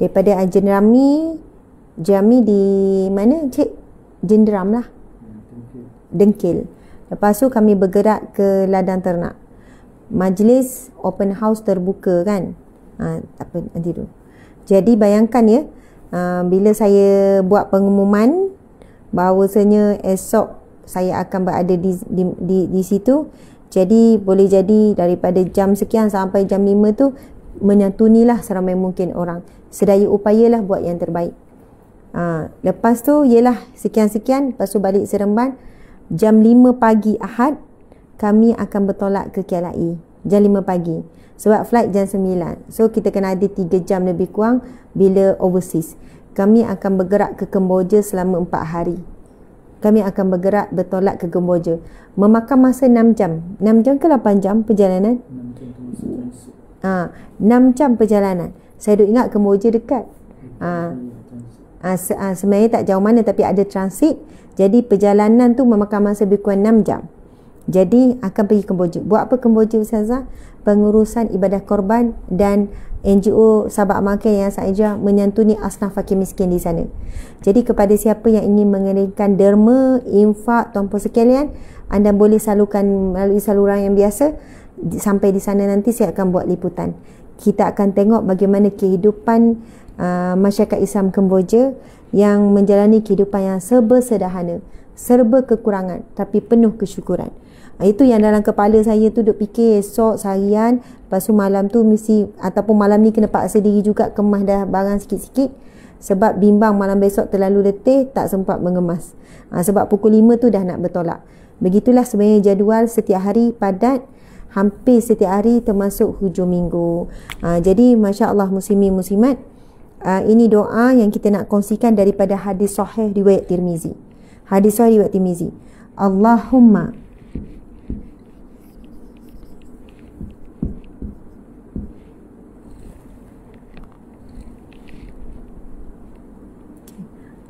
Daripada Anjenami, Jami di mana cik? Jenderam lah. Dengkil. Lepas tu kami bergerak ke ladang ternak. Majlis open house terbuka kan. Ha, apa, nanti dulu. Jadi bayangkan ya, uh, bila saya buat pengumuman, bahawasanya esok saya akan berada di, di, di, di situ jadi boleh jadi daripada jam sekian sampai jam lima tu menyantunilah seramai mungkin orang sedaya upayalah buat yang terbaik ha, lepas tu ialah sekian-sekian lepas tu balik seremban jam lima pagi Ahad kami akan bertolak ke KLI jam lima pagi sebab flight jam sembilan. so kita kena ada tiga jam lebih kurang bila overseas kami akan bergerak ke Kemboja selama 4 hari. Kami akan bergerak bertolak ke Kemboja. Memakan masa 6 jam. 6 jam ke 8 jam perjalanan? 6 jam, ha, 6 ah, jam perjalanan. Saya duk ingat Kemboja dekat. Ha, ha, sebenarnya tak jauh mana tapi ada transit. Jadi perjalanan tu memakan masa lebih kurang 6 jam. Jadi akan pergi Kemboja. Buat apa Kemboja Ustazah? pengurusan ibadah korban dan NGO Sabah Makan yang saja menyantuni asnaf fakir miskin di sana. Jadi kepada siapa yang ingin mengeringkan derma, infak, tuan-puan sekalian, anda boleh salurkan melalui saluran yang biasa. Sampai di sana nanti saya akan buat liputan. Kita akan tengok bagaimana kehidupan uh, masyarakat Islam Kemboja yang menjalani kehidupan yang serba sederhana, serba kekurangan tapi penuh kesyukuran. Ah, itu yang dalam kepala saya tu duk fikir esok seharian Lepas tu malam tu mesti ataupun malam ni kena paksa diri juga kemah dah barang sikit-sikit Sebab bimbang malam besok terlalu letih tak sempat mengemas ha, Sebab pukul 5 tu dah nak bertolak Begitulah sebenarnya jadual setiap hari padat hampir setiap hari termasuk hujung minggu ha, Jadi Masya Allah muslimin muslimat Uh, ini doa yang kita nak kongsikan daripada hadis sahih riwayat Tirmizi. Hadis sahih riwayat Tirmizi. Allahumma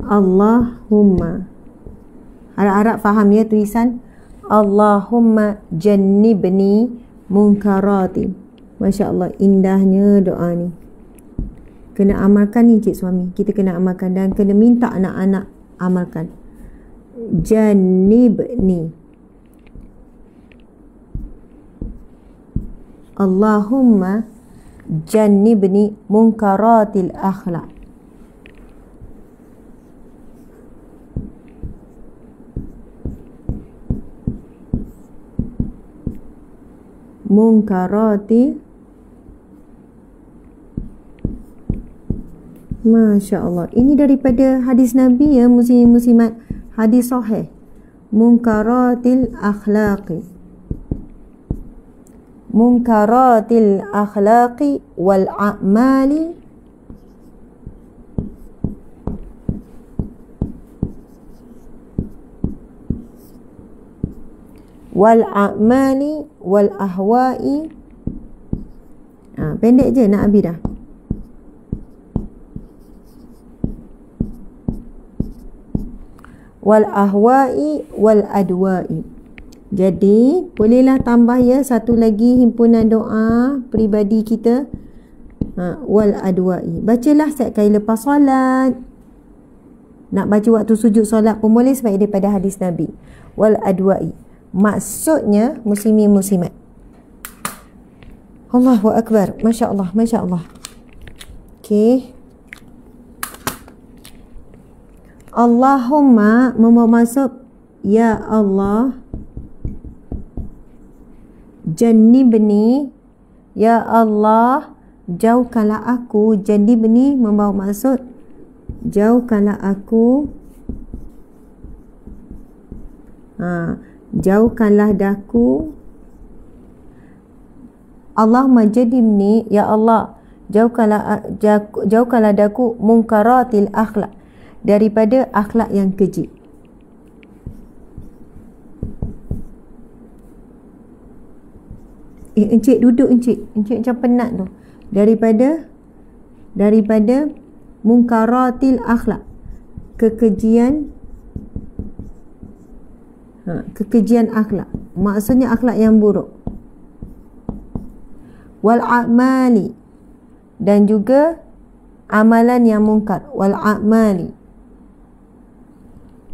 Allahumma. Harap-harap faham ya tulisan. Allahumma jannibni munkarati. Masya Allah indahnya doa ni. Kena amalkan ni cik suami. Kita kena amalkan dan kena minta anak-anak amalkan. Jannibni. Allahumma jannibni munkaratil akhlak. munkarati Masya Allah Ini daripada hadis Nabi ya Muslim-Muslimat Hadis sahih Munkaratil akhlaqi Munkaratil akhlaqi Wal a'mali Wal a'mali wal ahwa'i ha, pendek je nak habis dah wal ahwa'i wal adwa'i jadi bolehlah tambah ya satu lagi himpunan doa peribadi kita ha, wal adwa'i bacalah set kali lepas solat nak baca waktu sujud solat pun boleh sebab daripada hadis Nabi wal adwa'i maksudnya muslimin muslimat Allahu akbar masya-Allah masya-Allah okey Allahumma membawa masuk, ya Allah jannibni ya Allah jauhkanlah aku jannibni membawa masuk. jauhkanlah aku ha jauhkanlah daku Allah majadimni ya Allah jauhkanlah jauhkanlah daku mungkaratil akhlak daripada akhlak yang keji Eh, encik duduk encik. Encik macam penat tu. Daripada daripada mungkaratil akhlak. Kekejian Ha, kekejian akhlak maksudnya akhlak yang buruk wal amali dan juga amalan yang mungkar wal amali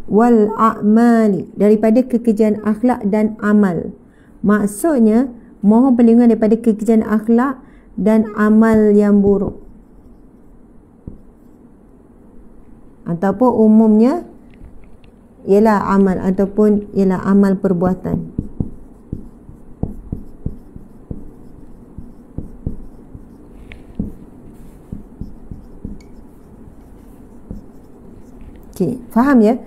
wal amali daripada kekejian akhlak dan amal maksudnya mohon perlindungan daripada kekejian akhlak dan amal yang buruk ataupun umumnya ialah amal ataupun ialah amal perbuatan Okay, faham ya?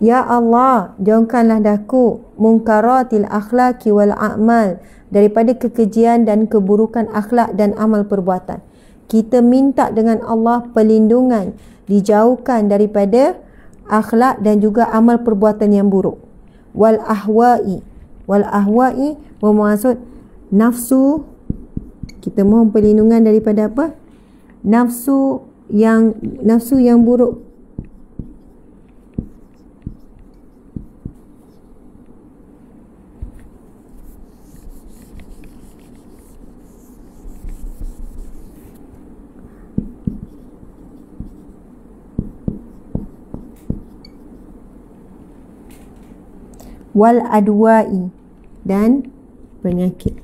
Ya Allah, jauhkanlah daku mungkaratil akhlaki wal a'mal daripada kekejian dan keburukan akhlak dan amal perbuatan. Kita minta dengan Allah perlindungan, dijauhkan daripada akhlak dan juga amal perbuatan yang buruk. Wal ahwa'i. Wal ahwa'i bermaksud nafsu kita mohon perlindungan daripada apa? Nafsu yang nafsu yang buruk wal adwa'i dan penyakit.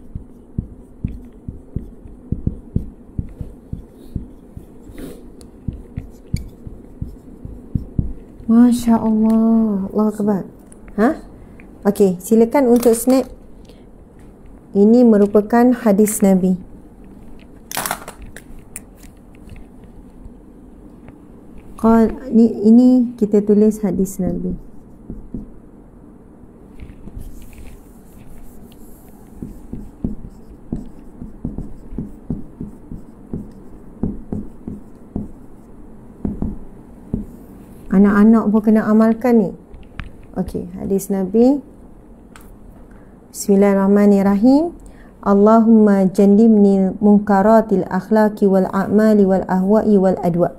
Masya Allah Allah kebal ha? Okey, silakan untuk snap Ini merupakan hadis Nabi ini kita tulis hadis Nabi anak-anak pun kena amalkan ni Okey, hadis Nabi Bismillahirrahmanirrahim Allahumma jandimni munkaratil akhlaki wal a'mali wal ahwa'i wal adwa'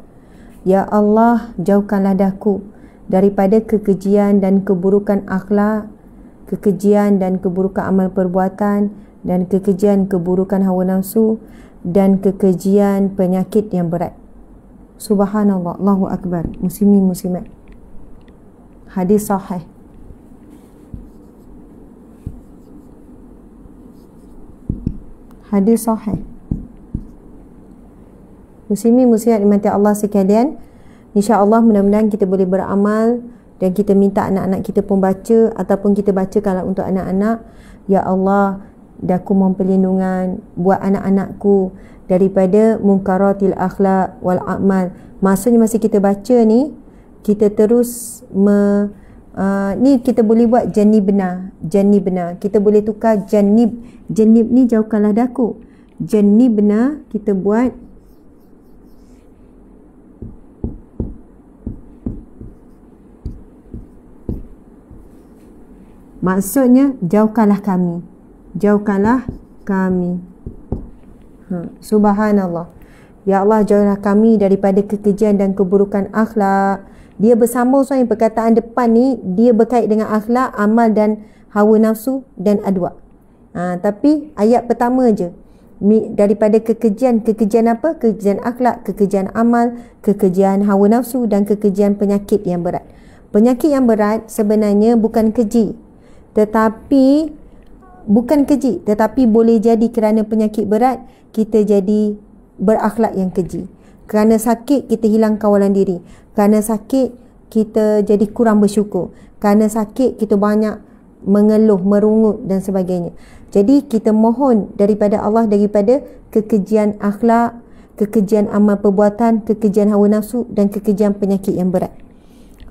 Ya Allah, jauhkanlah daku daripada kekejian dan keburukan akhlak, kekejian dan keburukan amal perbuatan dan kekejian keburukan hawa nafsu dan kekejian penyakit yang berat. Subhanallah, Allahu Akbar, muslimin muslimat. Hadis sahih. Hadis sahih. Muslimin muslimat dimati Allah sekalian. Insya Allah mudah-mudahan kita boleh beramal dan kita minta anak-anak kita pun baca ataupun kita bacakanlah untuk anak-anak. Ya Allah, daku mohon perlindungan buat anak-anakku daripada mungkaratil akhlak wal amal maksudnya masa kita baca ni kita terus me, uh, ni kita boleh buat jani benar jani benar kita boleh tukar jani, jani ni jauhkanlah daku Jani benar kita buat Maksudnya jauhkanlah kami jauhkanlah kami. Ha, Subhanallah. Ya Allah, jauhkanlah kami daripada kekejian dan keburukan akhlak. Dia bersambung soalnya perkataan depan ni, dia berkait dengan akhlak, amal dan hawa nafsu dan adwa. Ha, tapi ayat pertama je. Daripada kekejian, kekejian apa? Kekejian akhlak, kekejian amal, kekejian hawa nafsu dan kekejian penyakit yang berat. Penyakit yang berat sebenarnya bukan keji. Tetapi bukan keji tetapi boleh jadi kerana penyakit berat kita jadi berakhlak yang keji kerana sakit kita hilang kawalan diri kerana sakit kita jadi kurang bersyukur kerana sakit kita banyak mengeluh, merungut dan sebagainya jadi kita mohon daripada Allah daripada kekejian akhlak kekejian amal perbuatan kekejian hawa nafsu dan kekejian penyakit yang berat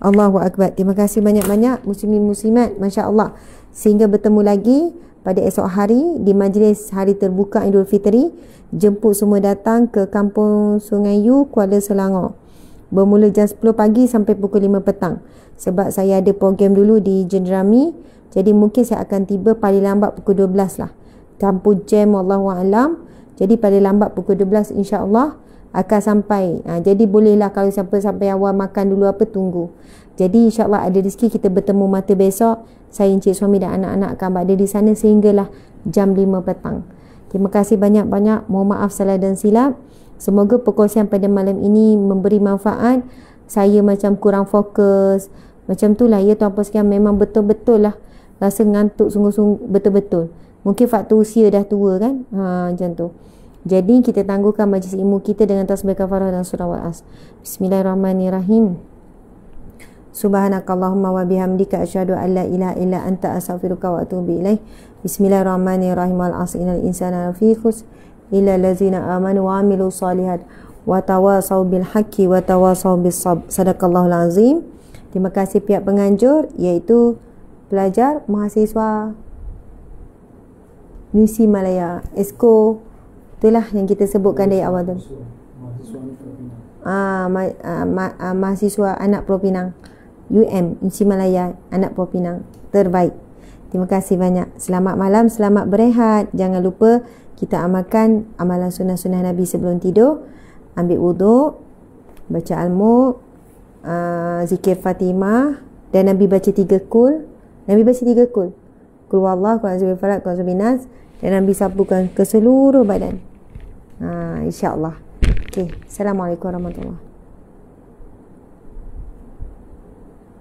Allahu Akbar terima kasih banyak-banyak muslimin muslimat Masya Allah sehingga bertemu lagi pada esok hari di majlis hari terbuka Idul Fitri, jemput semua datang ke kampung Sungai Yu Kuala Selangor bermula jam 10 pagi sampai pukul 5 petang sebab saya ada program dulu di Jendrami jadi mungkin saya akan tiba paling lambat pukul 12 lah kampung jam wallahu alam jadi paling lambat pukul 12 insyaallah akan sampai ha, jadi bolehlah kalau siapa sampai awal makan dulu apa tunggu jadi insyaallah ada rezeki kita bertemu mata besok saya encik suami dan anak-anak akan berada di sana sehinggalah jam 5 petang. Terima kasih banyak-banyak. Mohon maaf salah dan silap. Semoga perkongsian pada malam ini memberi manfaat. Saya macam kurang fokus. Macam tu lah. ya tuan puan memang betul-betul lah rasa ngantuk sungguh-sungguh betul-betul. Mungkin faktor usia dah tua kan? Ha macam tu. Jadi kita tangguhkan majlis ilmu kita dengan tasbih kafarah dan surah al-as. Bismillahirrahmanirrahim. Subhanakallahumma wa bihamdika asyhadu an la ilaha illa anta astaghfiruka wa atubu ilaik. Bismillahirrahmanirrahim. Wal 'asri innal insana fi khus ila allazina amanu wa 'amilus salihat wa tawasaw bil haqqi wa tawasaw bis sabr. Sadaqallahul azim. Terima kasih pihak penganjur iaitu pelajar mahasiswa Nusi Malaya Esko itulah yang kita sebutkan dari awal tu. Ah, ma ah, ma ah, mahasiswa anak Pulau Pinang. UM Inci Malaya Anak Pulau Pinang terbaik. Terima kasih banyak. Selamat malam, selamat berehat. Jangan lupa kita amalkan amalan sunnah-sunnah Nabi sebelum tidur. Ambil wuduk, baca Almu, uh, ah, zikir Fatimah dan Nabi baca tiga kul. Nabi baca tiga kul. Kul wallah, kul azubi falak, kul azubi nas. Dan Nabi sapukan ke seluruh badan. Uh, ah, InsyaAllah. Okay. Assalamualaikum warahmatullahi